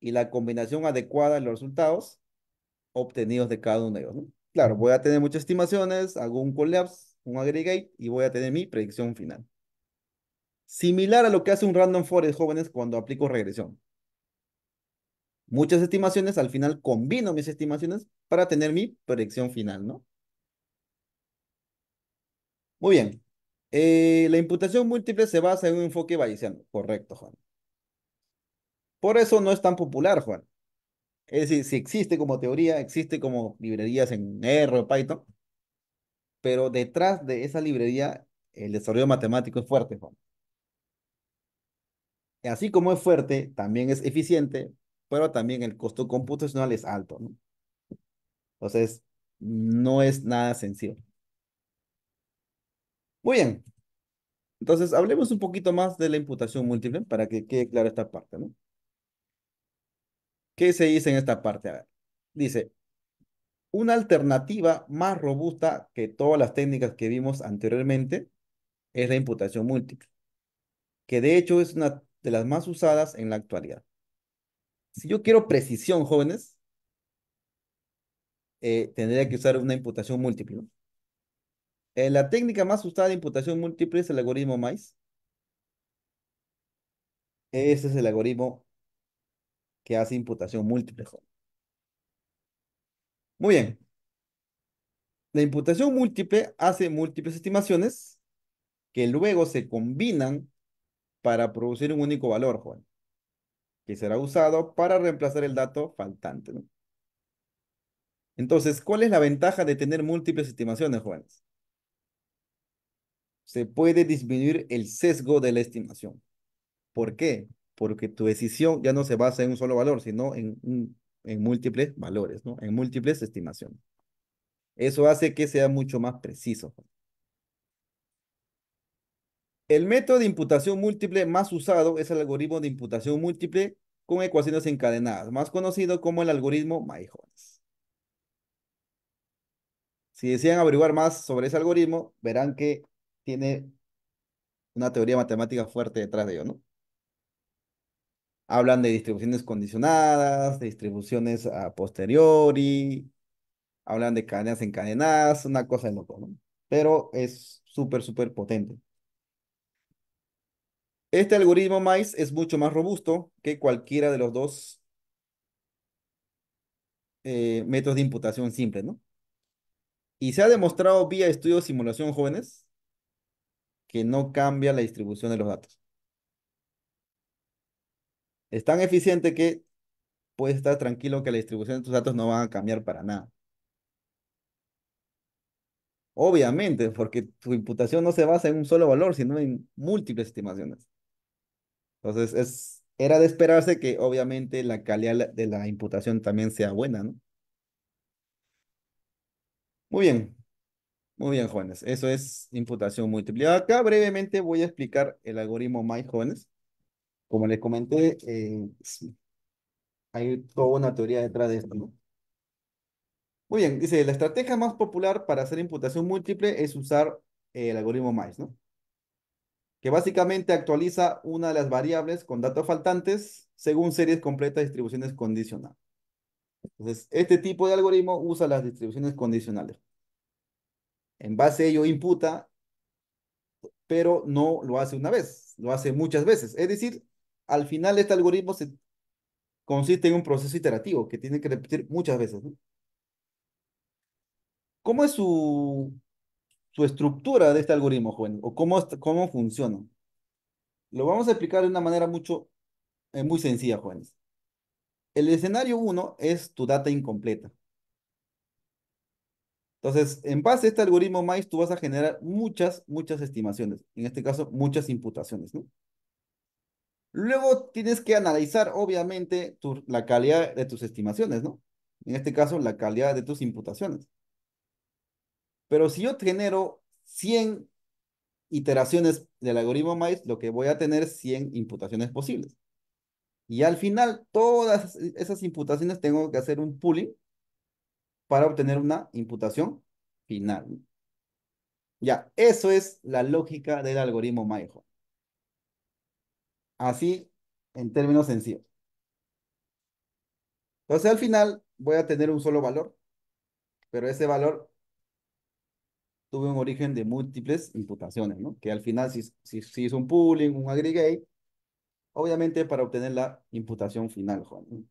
y la combinación adecuada de los resultados obtenidos de cada uno de ellos. Claro, voy a tener muchas estimaciones, hago un collapse, un aggregate y voy a tener mi predicción final. Similar a lo que hace un random forest, jóvenes, cuando aplico regresión. Muchas estimaciones, al final combino mis estimaciones para tener mi predicción final, ¿no? Muy bien. Eh, la imputación múltiple se basa en un enfoque bayesiano. Correcto, Juan. Por eso no es tan popular, Juan. Es decir, si existe como teoría, existe como librerías en R o Python, pero detrás de esa librería el desarrollo matemático es fuerte, Juan. Así como es fuerte, también es eficiente, pero también el costo computacional es alto, Entonces, no es nada sencillo. Muy bien. Entonces, hablemos un poquito más de la imputación múltiple para que quede clara esta parte, ¿no? ¿Qué se dice en esta parte? A ver, dice, una alternativa más robusta que todas las técnicas que vimos anteriormente es la imputación múltiple, que de hecho es una de las más usadas en la actualidad. Si yo quiero precisión, jóvenes, eh, tendría que usar una imputación múltiple. ¿no? Eh, la técnica más usada de imputación múltiple es el algoritmo MICE. Ese es el algoritmo que hace imputación múltiple. Muy bien. La imputación múltiple hace múltiples estimaciones que luego se combinan para producir un único valor, Juan, que será usado para reemplazar el dato faltante. Entonces, ¿cuál es la ventaja de tener múltiples estimaciones, jóvenes? se puede disminuir el sesgo de la estimación. ¿Por qué? Porque tu decisión ya no se basa en un solo valor, sino en, múltiples valores, ¿no? En múltiples estimaciones. Eso hace que sea mucho más preciso. El método de imputación múltiple más usado es el algoritmo de imputación múltiple con ecuaciones encadenadas, más conocido como el algoritmo mayor Si desean averiguar más sobre ese algoritmo, verán que tiene una teoría matemática fuerte detrás de ello, ¿no? Hablan de distribuciones condicionadas, de distribuciones a posteriori, hablan de cadenas encadenadas, una cosa de loco, ¿no? Pero es súper, súper potente. Este algoritmo MICE es mucho más robusto que cualquiera de los dos eh, métodos de imputación simple, ¿no? Y se ha demostrado vía estudios de simulación jóvenes que no cambia la distribución de los datos. Es tan eficiente que puedes estar tranquilo que la distribución de tus datos no va a cambiar para nada. Obviamente, porque tu imputación no se basa en un solo valor, sino en múltiples estimaciones. Entonces, es, era de esperarse que obviamente la calidad de la imputación también sea buena, ¿no? Muy bien, muy bien, Jóvenes. Eso es imputación múltiple. Acá brevemente voy a explicar el algoritmo My Jóvenes. Como les comenté, eh, hay toda una teoría detrás de esto, ¿no? Muy bien, dice, la estrategia más popular para hacer imputación múltiple es usar eh, el algoritmo MICE, ¿no? Que básicamente actualiza una de las variables con datos faltantes según series completas de distribuciones condicionales. Entonces, este tipo de algoritmo usa las distribuciones condicionales. En base a ello imputa, pero no lo hace una vez, lo hace muchas veces. Es decir, al final este algoritmo consiste en un proceso iterativo que tiene que repetir muchas veces. ¿Cómo es su, estructura de este algoritmo, Juan ¿O cómo, cómo funciona? Lo vamos a explicar de una manera mucho, eh, muy sencilla, jóvenes. El escenario 1 es tu data incompleta. Entonces, en base a este algoritmo MICE, tú vas a generar muchas, muchas estimaciones. En este caso, muchas imputaciones, ¿no? Luego tienes que analizar, obviamente, la calidad de tus estimaciones, ¿no? En este caso, la calidad de tus imputaciones. Pero si yo genero 100 iteraciones del algoritmo MICE, lo que voy a tener es 100 imputaciones posibles. Y al final, todas esas imputaciones tengo que hacer un pooling para obtener una imputación final. Ya, eso es la lógica del algoritmo Maiho. Así, en términos sencillos. Entonces, al final voy a tener un solo valor, pero ese valor tuvo un origen de múltiples imputaciones, ¿no? Que al final, si, si, es un pooling, un aggregate, obviamente para obtener la imputación final, Juan.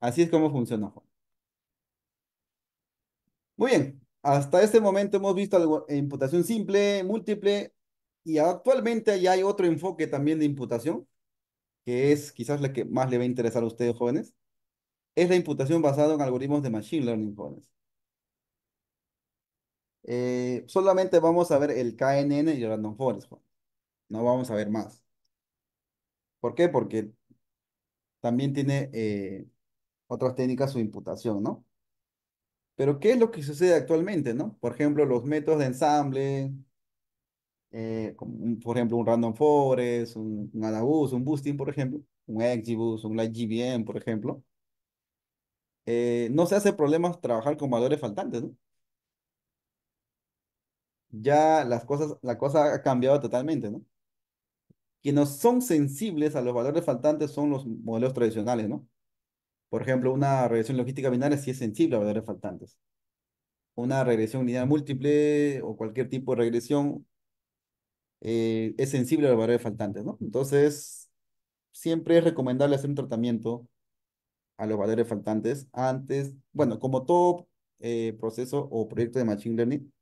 Así es como funciona, Juan. Muy bien, hasta este momento hemos visto imputación simple, múltiple, y actualmente ya hay otro enfoque también de imputación, que es quizás la que más le va a interesar a ustedes jóvenes, es la imputación basada en algoritmos de Machine Learning jóvenes. Eh, solamente vamos a ver el KNN y el Random Forest, no vamos a ver más. ¿Por qué? Porque también tiene eh, otras técnicas su imputación, ¿no? Pero ¿qué es lo que sucede actualmente, no? Por ejemplo, los métodos de ensamble, eh, por ejemplo, un random forest, un, un anabus, un boosting, por ejemplo, un exibus, un lightgbm, por ejemplo. Eh, no se hace problema trabajar con valores faltantes, ¿no? Ya las cosas, la cosa ha cambiado totalmente, ¿no? Quienes son sensibles a los valores faltantes son los modelos tradicionales, ¿no? Por ejemplo, una regresión logística binaria sí es sensible a valores faltantes. Una regresión lineal múltiple o cualquier tipo de regresión eh, es sensible a los valores faltantes, ¿no? Entonces, siempre es recomendable hacer un tratamiento a los valores faltantes antes, bueno, como todo eh, proceso o proyecto de Machine Learning,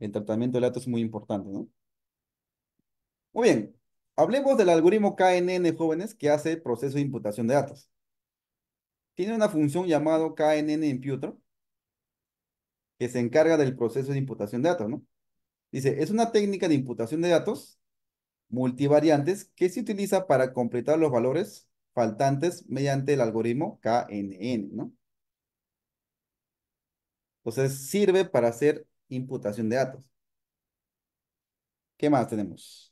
el tratamiento de datos es muy importante, ¿no? Muy bien, hablemos del algoritmo KNN jóvenes que hace proceso de imputación de datos tiene una función llamado KNN Imputer que se encarga del proceso de imputación de datos, ¿no? Dice, es una técnica de imputación de datos multivariantes que se utiliza para completar los valores faltantes mediante el algoritmo KNN, ¿no? Entonces sirve para hacer imputación de datos. ¿Qué más tenemos?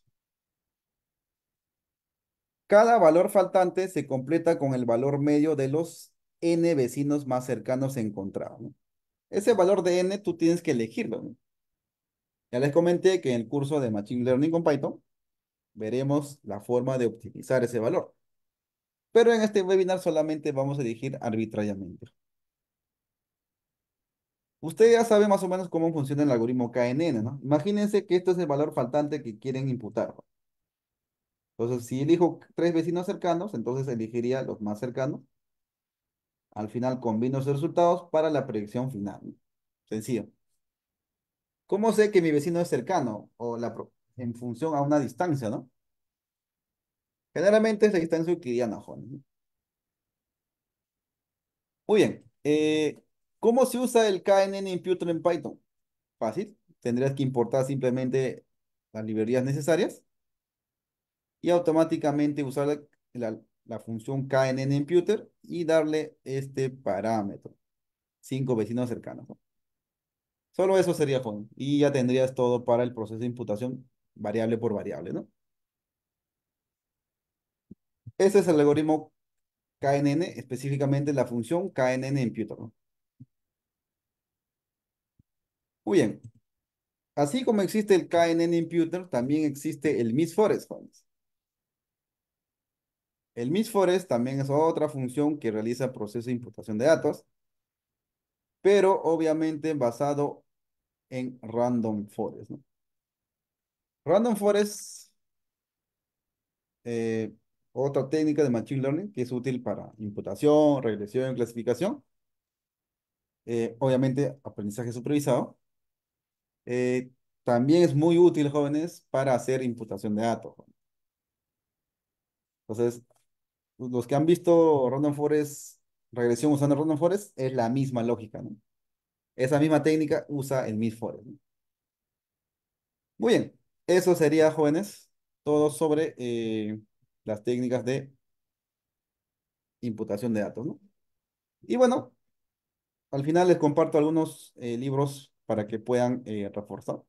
Cada valor faltante se completa con el valor medio de los n vecinos más cercanos encontrados. Ese valor de n tú tienes que elegirlo. Ya les comenté que en el curso de Machine Learning con Python veremos la forma de optimizar ese valor. Pero en este webinar solamente vamos a elegir arbitrariamente. Usted ya sabe más o menos cómo funciona el algoritmo KNN, ¿no? Imagínense que esto es el valor faltante que quieren imputar. Entonces, si elijo tres vecinos cercanos, entonces elegiría los más cercanos. Al final combino los resultados para la predicción final. Sencillo. ¿Cómo sé que mi vecino es cercano o la en función a una distancia, no? Generalmente es la distancia euclidiana, Juan. Muy bien. Eh, ¿Cómo se usa el KNN Imputer en Python? Fácil. Tendrías que importar simplemente las librerías necesarias y automáticamente usar la, función knn-imputer y darle este parámetro. Cinco vecinos cercanos. Solo eso sería Juan. Y ya tendrías todo para el proceso de imputación variable por variable, ¿no? Ese es el algoritmo KNN, específicamente la función KNN imputer, Muy bien. Así como existe el KNN imputer, también existe el Miss Forest Funds. El forest también es otra función que realiza proceso de imputación de datos, pero obviamente basado en random forest. Random forest, eh, otra técnica de machine learning que es útil para imputación, regresión, clasificación. Eh, obviamente, aprendizaje supervisado. Eh, también es muy útil, jóvenes, para hacer imputación de datos. Entonces, los que han visto Random Forest, regresión usando Random Forest, es la misma lógica, ¿no? Esa misma técnica usa el Miss Forest. Muy bien, eso sería, jóvenes, todo sobre eh, las técnicas de imputación de datos, ¿no? Y bueno, al final les comparto algunos eh, libros para que puedan eh, reforzar.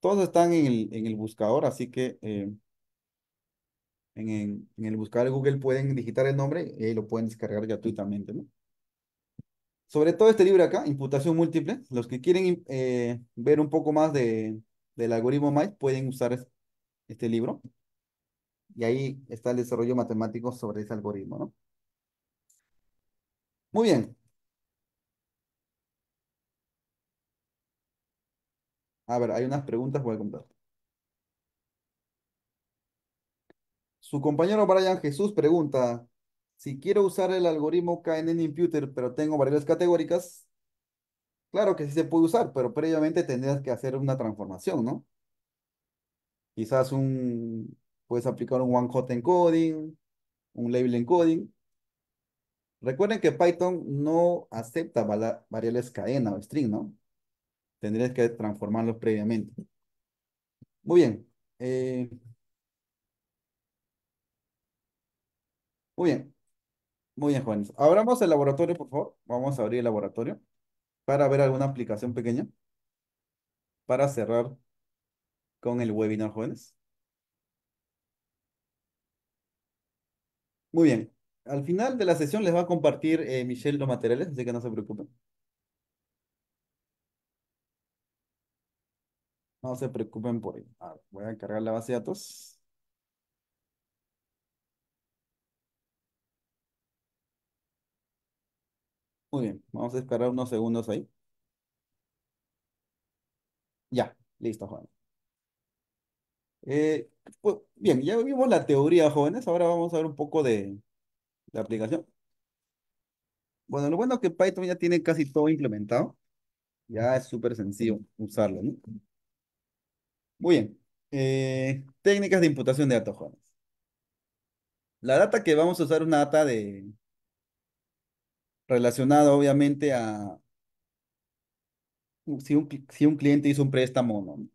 Todos están en el, en el buscador, así que en, en, en el buscador de Google pueden digitar el nombre y ahí lo pueden descargar gratuitamente, ¿no? Sobre todo este libro acá, Imputación Múltiple, los que quieren eh, ver un poco más del algoritmo MICE pueden usar este libro. Y ahí está el desarrollo matemático sobre ese algoritmo, ¿no? Muy bien. A ver, hay unas preguntas, voy a contar. Su compañero Brian Jesús pregunta, si quiero usar el algoritmo KNN Imputer, pero tengo variables categóricas, claro que sí se puede usar, pero previamente tendrías que hacer una transformación, ¿no? Quizás un, puedes aplicar un one hot encoding, un label encoding. Recuerden que Python no acepta variables cadena o string, ¿no? Tendrías que transformarlos previamente. Muy bien. Eh, Muy bien, muy bien, jóvenes. Abramos el laboratorio, por favor. Vamos a abrir el laboratorio para ver alguna aplicación pequeña para cerrar con el webinar, jóvenes. Muy bien. Al final de la sesión les va a compartir eh, Michelle los materiales, así que no se preocupen. No se preocupen por ello. voy a cargar la base de datos. Muy bien, vamos a esperar unos segundos ahí. Ya, listo, Juan. Eh, pues, bien, ya vimos la teoría, jóvenes. Ahora vamos a ver un poco de la aplicación. Bueno, lo bueno es que Python ya tiene casi todo implementado. Ya es súper sencillo usarlo, ¿no? Muy bien. Eh, técnicas de imputación de datos, jóvenes. La data que vamos a usar es una data de relacionado obviamente a si un, si un cliente hizo un préstamo o no.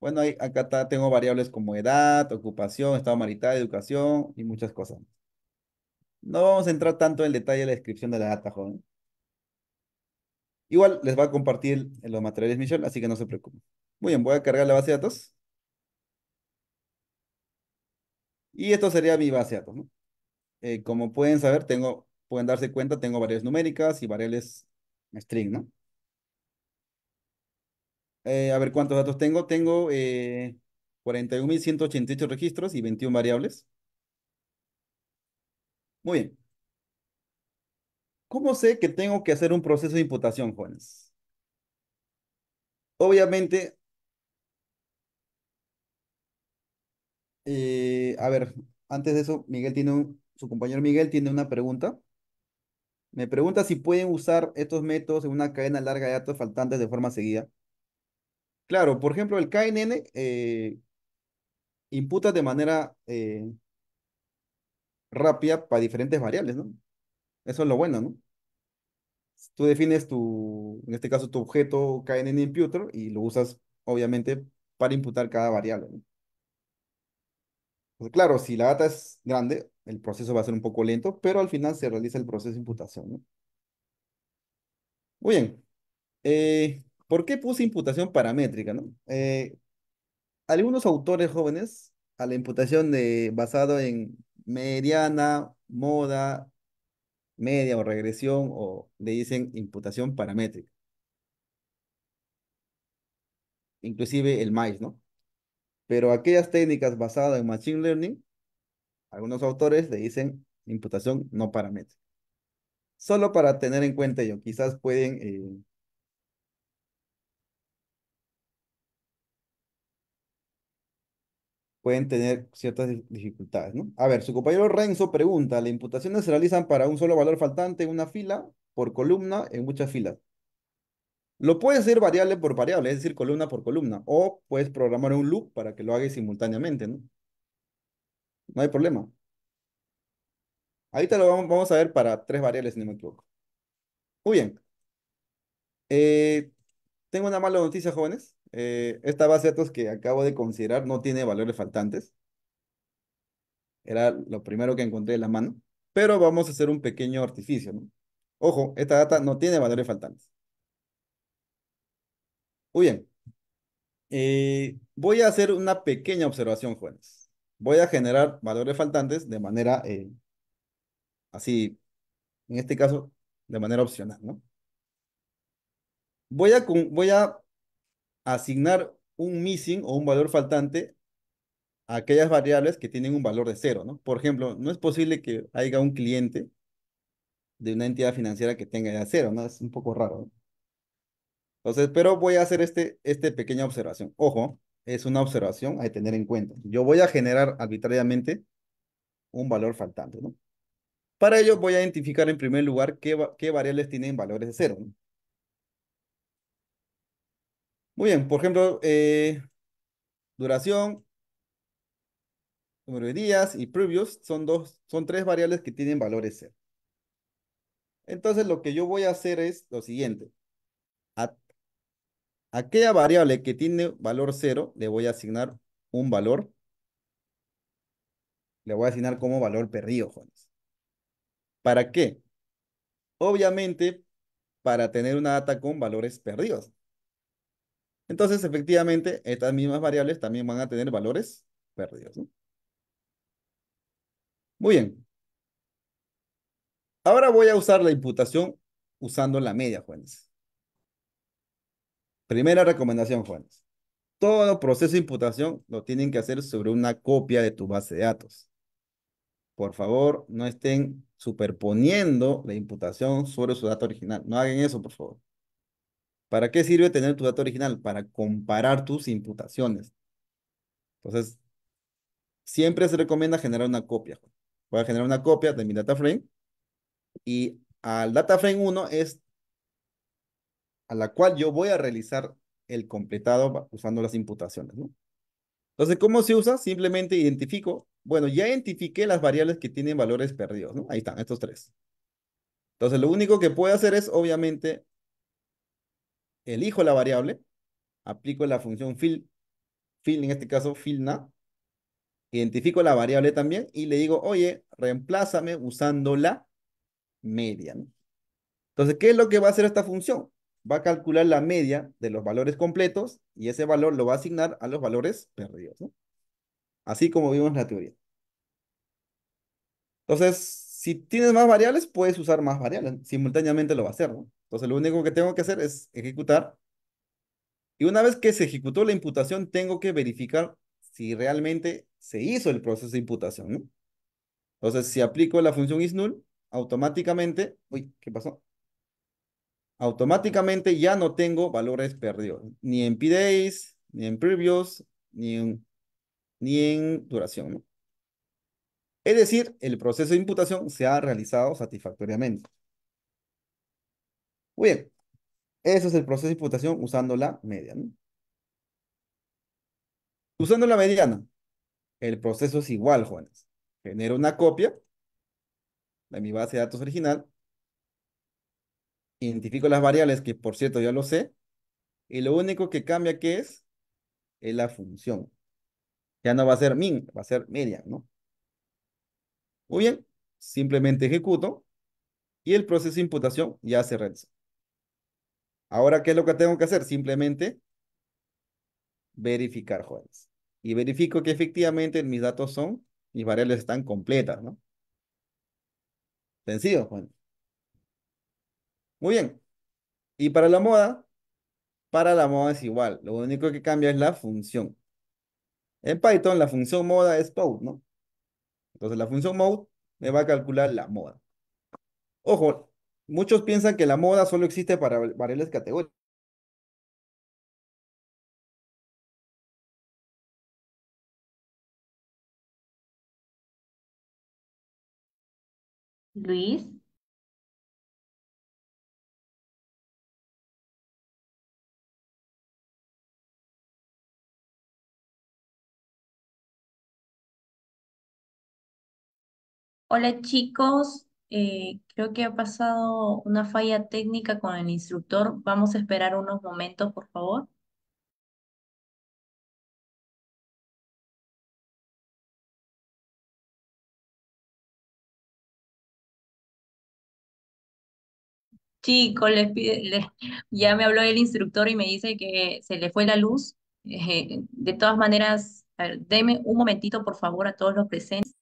Bueno, ahí, acá tengo variables como edad, ocupación, estado marital, educación y muchas cosas. No vamos a entrar tanto en detalle de la descripción de la data, joven. Igual les va a compartir los materiales Michelle, así que no se preocupen. Muy bien, voy a cargar la base de datos. Y esto sería mi base de datos. Eh, como pueden saber, tengo pueden darse cuenta, tengo variables numéricas y variables string, ¿no? Eh, a ver cuántos datos tengo. Tengo 41.188 eh, registros y 21 variables. Muy bien. ¿Cómo sé que tengo que hacer un proceso de imputación, jóvenes? Obviamente, eh, a ver, antes de eso, Miguel tiene su compañero Miguel tiene una pregunta. Me pregunta si pueden usar estos métodos en una cadena larga de datos faltantes de forma seguida. Claro, por ejemplo, el KNN eh, imputa de manera eh, rápida para diferentes variables, ¿no? Eso es lo bueno, ¿no? Tú defines tu, en este caso, tu objeto KNN imputer y lo usas, obviamente, para imputar cada variable. Pues claro, si la data es grande, el proceso va a ser un poco lento, pero al final se realiza el proceso de imputación. Muy bien. Eh, ¿Por qué puse imputación paramétrica? No? Eh, algunos autores jóvenes a la imputación de, basado en mediana, moda, media o regresión, o le dicen imputación paramétrica. Inclusive el MAIS, ¿no? Pero aquellas técnicas basadas en Machine Learning algunos autores le dicen imputación no paramétrica. Solo para tener en cuenta ello, quizás pueden... Eh, pueden tener ciertas dificultades, ¿no? A ver, su compañero Renzo pregunta, ¿las imputaciones se realizan para un solo valor faltante en una fila, por columna, en muchas filas? Lo puede ser variable por variable, es decir, columna por columna, o puedes programar un loop para que lo haga simultáneamente, ¿no? No hay problema. Ahorita lo vamos, a ver para tres variables, si no me equivoco. Muy bien. Eh, tengo una mala noticia, jóvenes. Eh, esta base de datos que acabo de considerar no tiene valores faltantes. Era lo primero que encontré en la mano. Pero vamos a hacer un pequeño artificio. ¿no? Ojo, esta data no tiene valores faltantes. Muy bien. Eh, voy a hacer una pequeña observación, jóvenes voy a generar valores faltantes de manera eh, así, en este caso, de manera opcional, ¿no? Voy a, voy a asignar un missing o un valor faltante a aquellas variables que tienen un valor de cero, ¿no? Por ejemplo, no es posible que haya un cliente de una entidad financiera que tenga ya cero, ¿no? Es un poco raro. Entonces, pero voy a hacer este, este pequeña observación. Ojo, es una observación a tener en cuenta. Yo voy a generar arbitrariamente un valor faltante, ¿no? Para ello voy a identificar en primer lugar qué, variables tienen valores de cero. Muy bien, por ejemplo, eh, duración, número de días y previous son, dos, son tres variables que tienen valores cero. Entonces lo que yo voy a hacer es lo siguiente. A aquella variable que tiene valor 0, le voy a asignar un valor. Le voy a asignar como valor perdido, jóvenes. ¿Para qué? Obviamente, para tener una data con valores perdidos. Entonces, efectivamente, estas mismas variables también van a tener valores perdidos. Muy bien. Ahora voy a usar la imputación usando la media, jóvenes. Primera recomendación, Juanes. Todo proceso de imputación lo tienen que hacer sobre una copia de tu base de datos. Por favor, no estén superponiendo la imputación sobre su dato original. No hagan eso, por favor. ¿Para qué sirve tener tu dato original? Para comparar tus imputaciones. Entonces, siempre se recomienda generar una copia. Voy a generar una copia de mi data frame y al data frame 1 es a la cual yo voy a realizar el completado usando las imputaciones. Entonces, ¿cómo se usa? Simplemente identifico, bueno, ya identifiqué las variables que tienen valores perdidos, ¿no? Ahí están, estos tres. Entonces, lo único que puedo hacer es, obviamente, elijo la variable, aplico la función fill, fill en este caso, fillna, identifico la variable también y le digo, oye, reemplázame usando la media. ¿no? Entonces, ¿qué es lo que va a hacer esta función? va a calcular la media de los valores completos y ese valor lo va a asignar a los valores perdidos. Así como vimos la teoría. Entonces, si tienes más variables, puedes usar más variables. Simultáneamente lo va a hacer. Entonces, lo único que tengo que hacer es ejecutar. Y una vez que se ejecutó la imputación, tengo que verificar si realmente se hizo el proceso de imputación. Entonces, si aplico la función isNull, automáticamente... Uy, ¿qué pasó? automáticamente ya no tengo valores perdidos, ni en PDAs, ni en previous, ni en, ni duración. Es decir, el proceso de imputación se ha realizado satisfactoriamente. Muy bien, eso es el proceso de imputación usando la media. Usando la mediana, el proceso es igual, jóvenes. Genero una copia de mi base de datos original identifico las variables, que por cierto ya lo sé, y lo único que cambia que es, eh, la función. Ya no va a ser min, va a ser median, ¿no? Muy bien, simplemente ejecuto y el proceso de imputación ya se realiza. Ahora, ¿qué es lo que tengo que hacer? Simplemente verificar, jóvenes. Y verifico que efectivamente mis datos son, mis variables están completas, ¿no? Sencillo, muy bien. Y para la moda, para la moda es igual. Lo único que cambia es la función. En Python la función moda es mode, ¿no? Entonces la función mode me va a calcular la moda. Ojo, muchos piensan que la moda solo existe para variables categóricas. Luis. Hola chicos, eh, creo que ha pasado una falla técnica con el instructor. Vamos a esperar unos momentos, por favor. Chicos, les ya me habló el instructor y me dice que se le fue la luz. Eh, de todas maneras, a un momentito, por favor, a todos los presentes.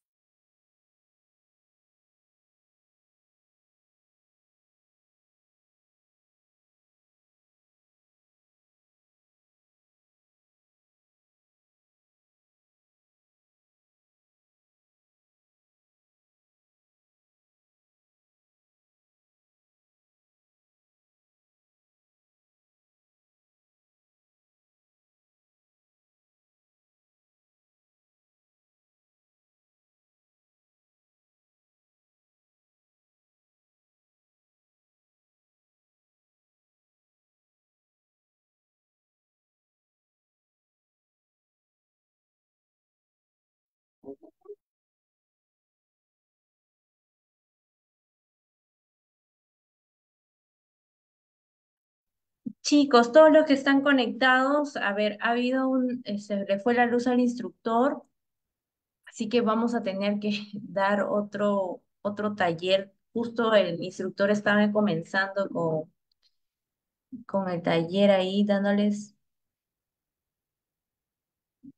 Chicos, todos los que están conectados, a ver, ha habido un, eh, se le fue la luz al instructor, así que vamos a tener que [laughs] dar otro, otro taller. Justo el instructor estaba comenzando con, con el taller ahí, dándoles...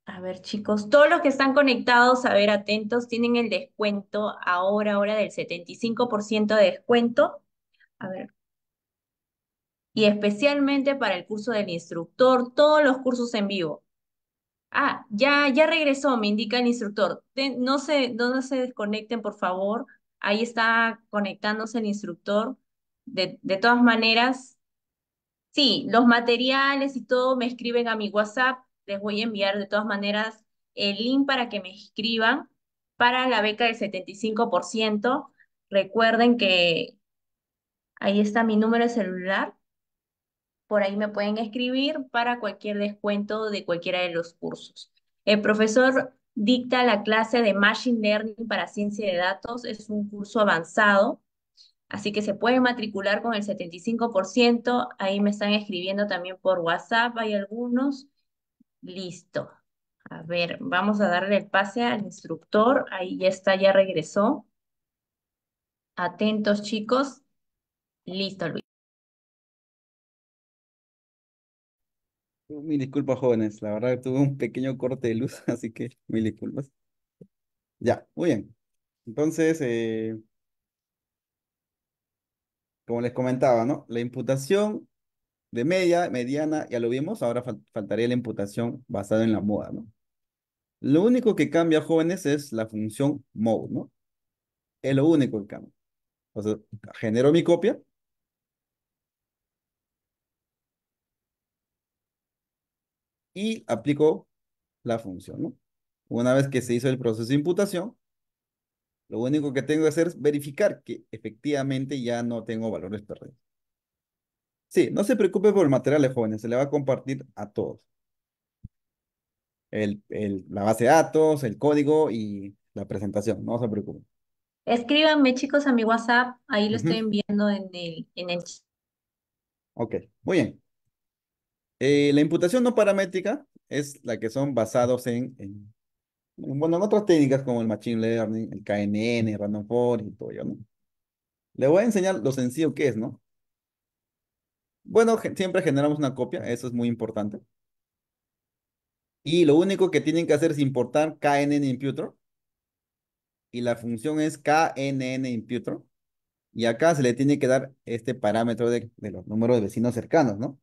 A ver, chicos, todos los que están conectados, a ver, atentos, tienen el descuento ahora, ahora del 75% de descuento. A ver, y especialmente para el curso del instructor, todos los cursos en vivo. Ah, ya, ya regresó, me indica el instructor. no, se, se desconecten, por favor. Ahí está conectándose el instructor. De, de todas maneras, sí, los materiales y todo me escriben a mi WhatsApp. Les voy a enviar de todas maneras el link para que me escriban para la beca del 75%. Recuerden que ahí está mi número de celular por ahí me pueden escribir para cualquier descuento de cualquiera de los cursos. El profesor dicta la clase de Machine Learning para Ciencia de Datos. Es un curso avanzado, así que se puede matricular con el 75%. Ahí me están escribiendo también por WhatsApp, hay algunos. Listo. A ver, vamos a darle el pase al instructor. Ahí ya está, ya regresó. Atentos, chicos. Listo, Luis. Mil disculpas, jóvenes. La verdad que tuve un pequeño corte de luz, [laughs] así que mil disculpas. Ya, muy bien. Entonces, eh, como les comentaba, ¿no? La imputación de media, mediana, ya lo vimos, ahora faltaría la imputación basada en la moda, ¿no? Lo único que cambia, jóvenes, es la función mode, ¿no? Es lo único que cambia. O sea, genero mi copia y aplico la función, Una vez que se hizo el proceso de imputación, lo único que tengo que hacer es verificar que efectivamente ya no tengo valores perdidos. Sí, no se preocupe por el material, jóvenes, se le va a compartir a todos. El, la base de datos, el código y la presentación, no se preocupen. Escríbanme, chicos, a mi WhatsApp, ahí lo estoy enviando en el, en el... Ok, muy bien. Eh, la imputación no paramétrica es la que son basados en, bueno, en otras técnicas como el Machine Learning, el KNN, el Random Forest y todo ello, ¿no? Le voy a enseñar lo sencillo que es, ¿no? Bueno, siempre generamos una copia, eso es muy importante. Y lo único que tienen que hacer es importar KNN Imputer. Y la función es KNN Imputer. Y acá se le tiene que dar este parámetro de los números de vecinos cercanos, ¿no?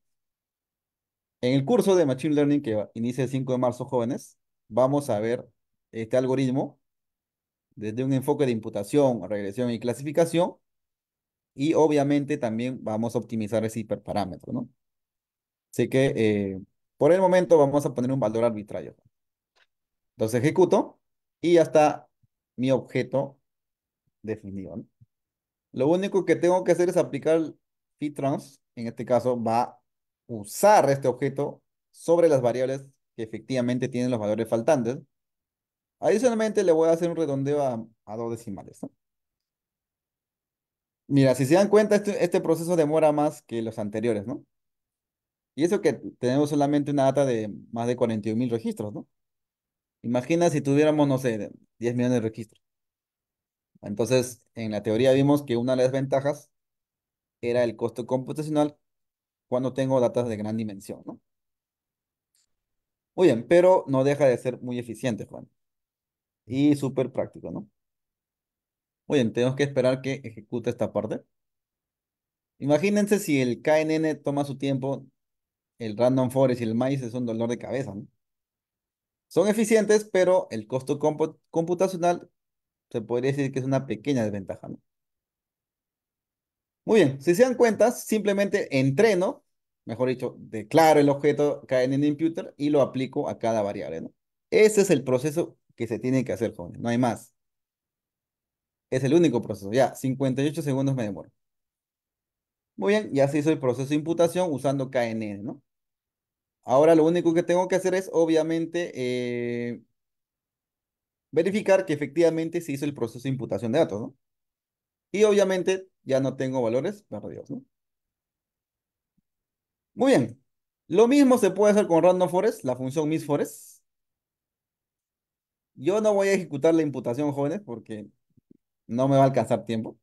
En el curso de Machine Learning que inicia el 5 de marzo, jóvenes, vamos a ver este algoritmo desde un enfoque de imputación, regresión y clasificación. Y obviamente también vamos a optimizar ese hiperparámetro, ¿no? Así que eh, por el momento vamos a poner un valor arbitrario. Entonces ejecuto y ya está mi objeto definido. ¿no? Lo único que tengo que hacer es aplicar fit En este caso va usar este objeto sobre las variables que efectivamente tienen los valores faltantes. Adicionalmente le voy a hacer un redondeo a, dos decimales. Mira, si se dan cuenta, este, este, proceso demora más que los anteriores, ¿no? Y eso que tenemos solamente una data de más de 41.000 mil registros, ¿no? Imagina si tuviéramos, no sé, 10 millones de registros. Entonces, en la teoría vimos que una de las ventajas era el costo computacional cuando tengo datos de gran dimensión, ¿no? Muy bien, pero no deja de ser muy eficiente, Juan. Y súper práctico, ¿no? Muy bien, tenemos que esperar que ejecute esta parte. Imagínense si el KNN toma su tiempo, el Random Forest y el MICE es un dolor de cabeza, ¿no? Son eficientes, pero el costo computacional se podría decir que es una pequeña desventaja, ¿no? Muy bien, si se dan cuenta, simplemente entreno, mejor dicho, declaro el objeto KNN imputer y lo aplico a cada variable, ¿no? Ese es el proceso que se tiene que hacer, jóvenes, no hay más. Es el único proceso, ya, 58 segundos me demoro. Muy bien, ya se hizo el proceso de imputación usando KNN, ¿no? Ahora lo único que tengo que hacer es, obviamente, eh, verificar que efectivamente se hizo el proceso de imputación de datos, ¿no? Y obviamente ya no tengo valores perdidos, ¿no? Muy bien. Lo mismo se puede hacer con random forest, la función forest. Yo no voy a ejecutar la imputación, jóvenes, porque no me va a alcanzar tiempo.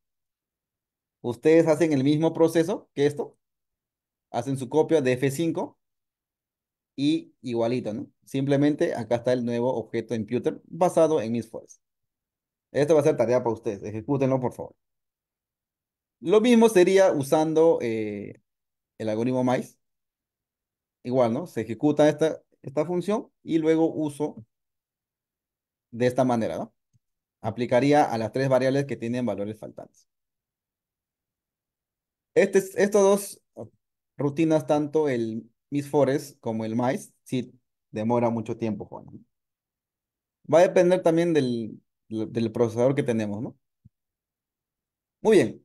Ustedes hacen el mismo proceso que esto. Hacen su copia de F5 y igualito, ¿no? Simplemente acá está el nuevo objeto imputer basado en forest. Esto va a ser tarea para ustedes. Ejecútenlo, por favor. Lo mismo sería usando eh, el algoritmo MICE. Igual, ¿no? Se ejecuta esta, esta función y luego uso de esta manera, ¿no? Aplicaría a las tres variables que tienen valores faltantes. Este, estos dos rutinas, tanto el MISFORES como el MICE, sí demora mucho tiempo, Juan. Va a depender también del procesador que tenemos, ¿no? Muy bien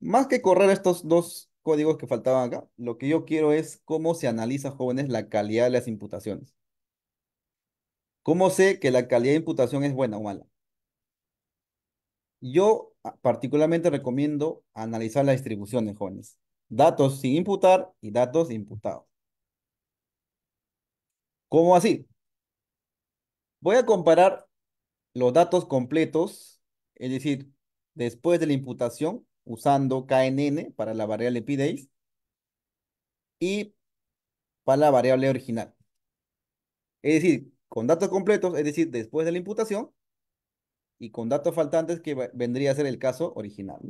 más que correr estos dos códigos que faltaban acá, lo que yo quiero es cómo se analiza, jóvenes, la calidad de las imputaciones. ¿Cómo sé que la calidad de imputación es buena o mala? Yo ah, particularmente recomiendo analizar distribución distribuciones, jóvenes. Datos sin imputar y datos imputados. ¿Cómo así? Voy a comparar los datos completos, es decir, después de la imputación, usando KNN para la variable pdays y para la variable original. Es decir, con datos completos, es decir, después de la imputación, y con datos faltantes que vendría a ser el caso original.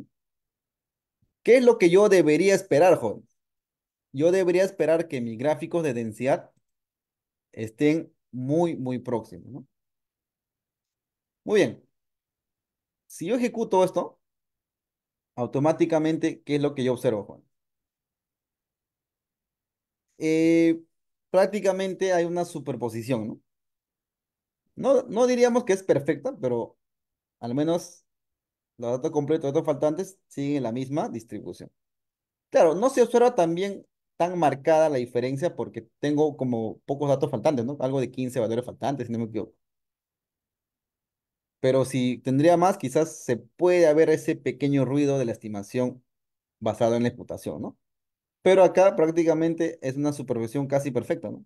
¿Qué es lo que yo debería esperar, joven? Yo debería esperar que mis gráficos de densidad estén muy, muy próximos. Muy bien. Si yo ejecuto esto, automáticamente, ¿qué es lo que yo observo, Juan? Eh, prácticamente hay una superposición, ¿no? ¿no? No diríamos que es perfecta, pero al menos los datos completos, los datos faltantes siguen la misma distribución. Claro, no se observa también tan marcada la diferencia porque tengo como pocos datos faltantes, ¿no? Algo de 15 valores faltantes, si no me pero si tendría más, quizás se puede haber ese pequeño ruido de la estimación basado en la imputación, ¿no? Pero acá prácticamente es una supervisión casi perfecta, ¿no?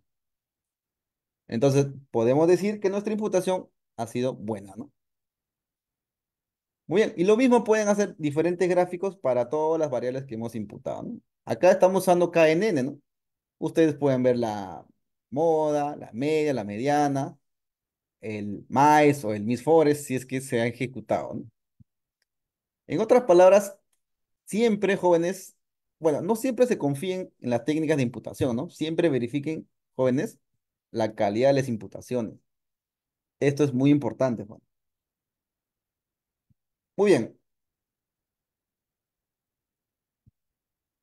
Entonces, podemos decir que nuestra imputación ha sido buena, ¿no? Muy bien, y lo mismo pueden hacer diferentes gráficos para todas las variables que hemos imputado, ¿no? Acá estamos usando KNN, ¿no? Ustedes pueden ver la moda, la media, la mediana, el mais o el Miss Forest si es que se ha ejecutado. En otras palabras, siempre jóvenes, bueno, no siempre se confíen en las técnicas de imputación, ¿no? Siempre verifiquen, jóvenes, la calidad de las imputaciones. Esto es muy importante, Juan. Muy bien.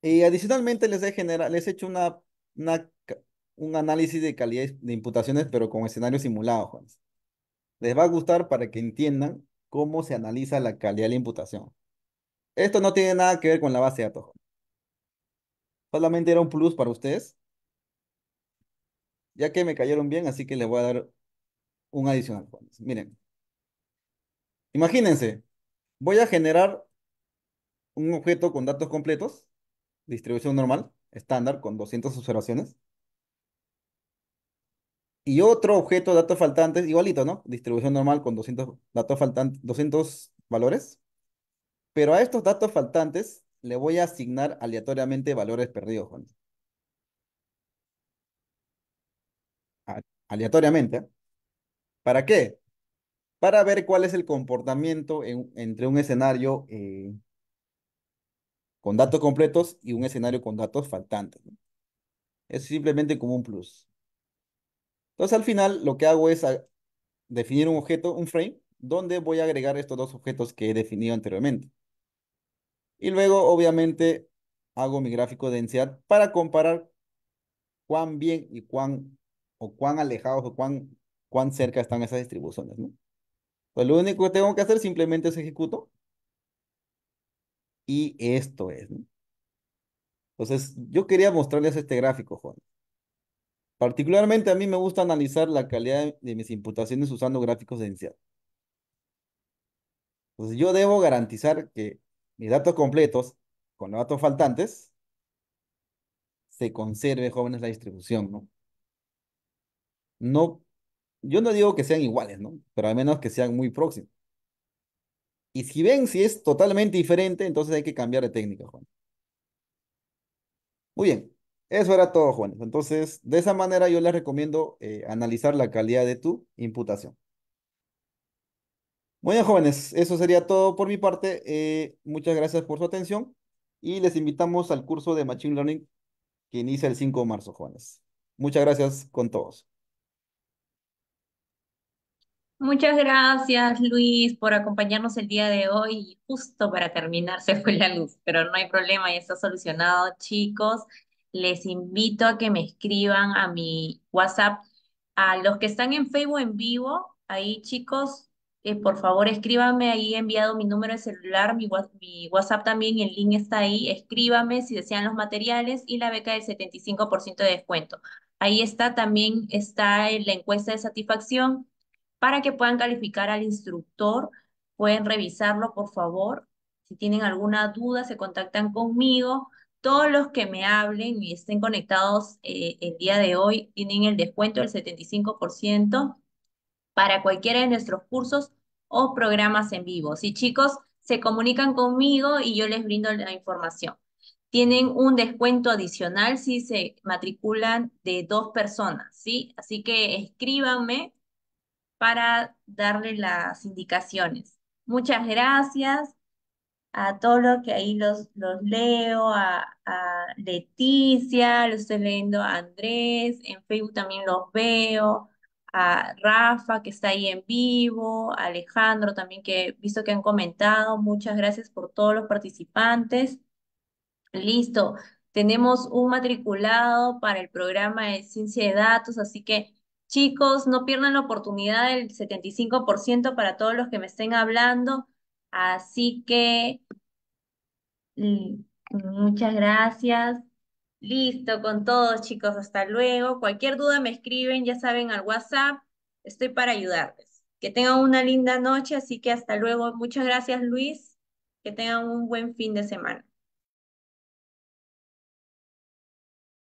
Y adicionalmente les he, les he hecho una, una, un análisis de calidad de imputaciones, pero con escenario simulado, Juan les va a gustar para que entiendan cómo se analiza la calidad de la imputación. Esto no tiene nada que ver con la base de datos. Solamente era un plus para ustedes. Ya que me cayeron bien, así que les voy a dar un adicional. Miren. Imagínense, voy a generar un objeto con datos completos, distribución normal, estándar, con 200 observaciones. Y otro objeto de datos faltantes, igualito, ¿no? Distribución normal con 200, datos faltantes, 200 valores. Pero a estos datos faltantes le voy a asignar aleatoriamente valores perdidos, Juan. Aleatoriamente. ¿eh? ¿Para qué? Para ver cuál es el comportamiento entre un escenario eh, con datos completos y un escenario con datos faltantes. Es simplemente como un plus. Entonces al final lo que hago es ah, definir un objeto, un frame, donde voy a agregar estos dos objetos que he definido anteriormente. Y luego obviamente hago mi gráfico de densidad para comparar cuán bien y cuán o cuán alejados o cuán, cuán cerca están esas distribuciones. ¿no? Pues lo único que tengo que hacer simplemente es ejecuto. Y esto es. Entonces, yo quería mostrarles este gráfico, Juan. Particularmente a mí me gusta analizar la calidad de mis imputaciones usando gráficos de inicial. Pues yo debo garantizar que mis datos completos con los datos faltantes se conserve, jóvenes, la distribución, ¿no? No, yo no digo que sean iguales, ¿no? Pero al menos que sean muy próximos. Y si ven si es totalmente diferente, entonces hay que cambiar de técnica, Juan. Muy bien. Eso era todo, jóvenes. Entonces, de esa manera yo les recomiendo eh, analizar la calidad de tu imputación. Muy bien, jóvenes, eso sería todo por mi parte. Eh, muchas gracias por su atención y les invitamos al curso de Machine Learning que inicia el 5 de marzo, jóvenes. Muchas gracias con todos. Muchas gracias, Luis, por acompañarnos el día de hoy. Justo para terminar se fue la luz, pero no hay problema, ya está solucionado, chicos les invito a que me escriban a mi WhatsApp. A los que están en Facebook en vivo, ahí chicos, eh, por favor escríbanme, ahí he enviado mi número de celular, mi, WhatsApp también, el link está ahí, escríbame si desean los materiales y la beca del 75% de descuento. Ahí está también está la encuesta de satisfacción para que puedan calificar al instructor, pueden revisarlo por favor. Si tienen alguna duda, se contactan conmigo. Todos los que me hablen y estén conectados eh, el día de hoy tienen el descuento del 75% para cualquiera de nuestros cursos o programas en vivo. Si chicos se comunican conmigo y yo les brindo la información. Tienen un descuento adicional si se matriculan de dos personas, ¿sí? Así que escríbanme para darle las indicaciones. Muchas gracias a todos los que ahí los, los leo, a, Leticia, lo estoy leyendo a Andrés, en Facebook también los veo, a Rafa que está ahí en vivo, a Alejandro también que he visto que han comentado, muchas gracias por todos los participantes. Listo, tenemos un matriculado para el programa de ciencia de datos, así que... Chicos, no pierdan la oportunidad del 75% para todos los que me estén hablando. Así que, mm, muchas gracias. Listo con todos, chicos. Hasta luego. Cualquier duda me escriben, ya saben, al WhatsApp. Estoy para ayudarles. Que tengan una linda noche, así que hasta luego. Muchas gracias, Luis. Que tengan un buen fin de semana.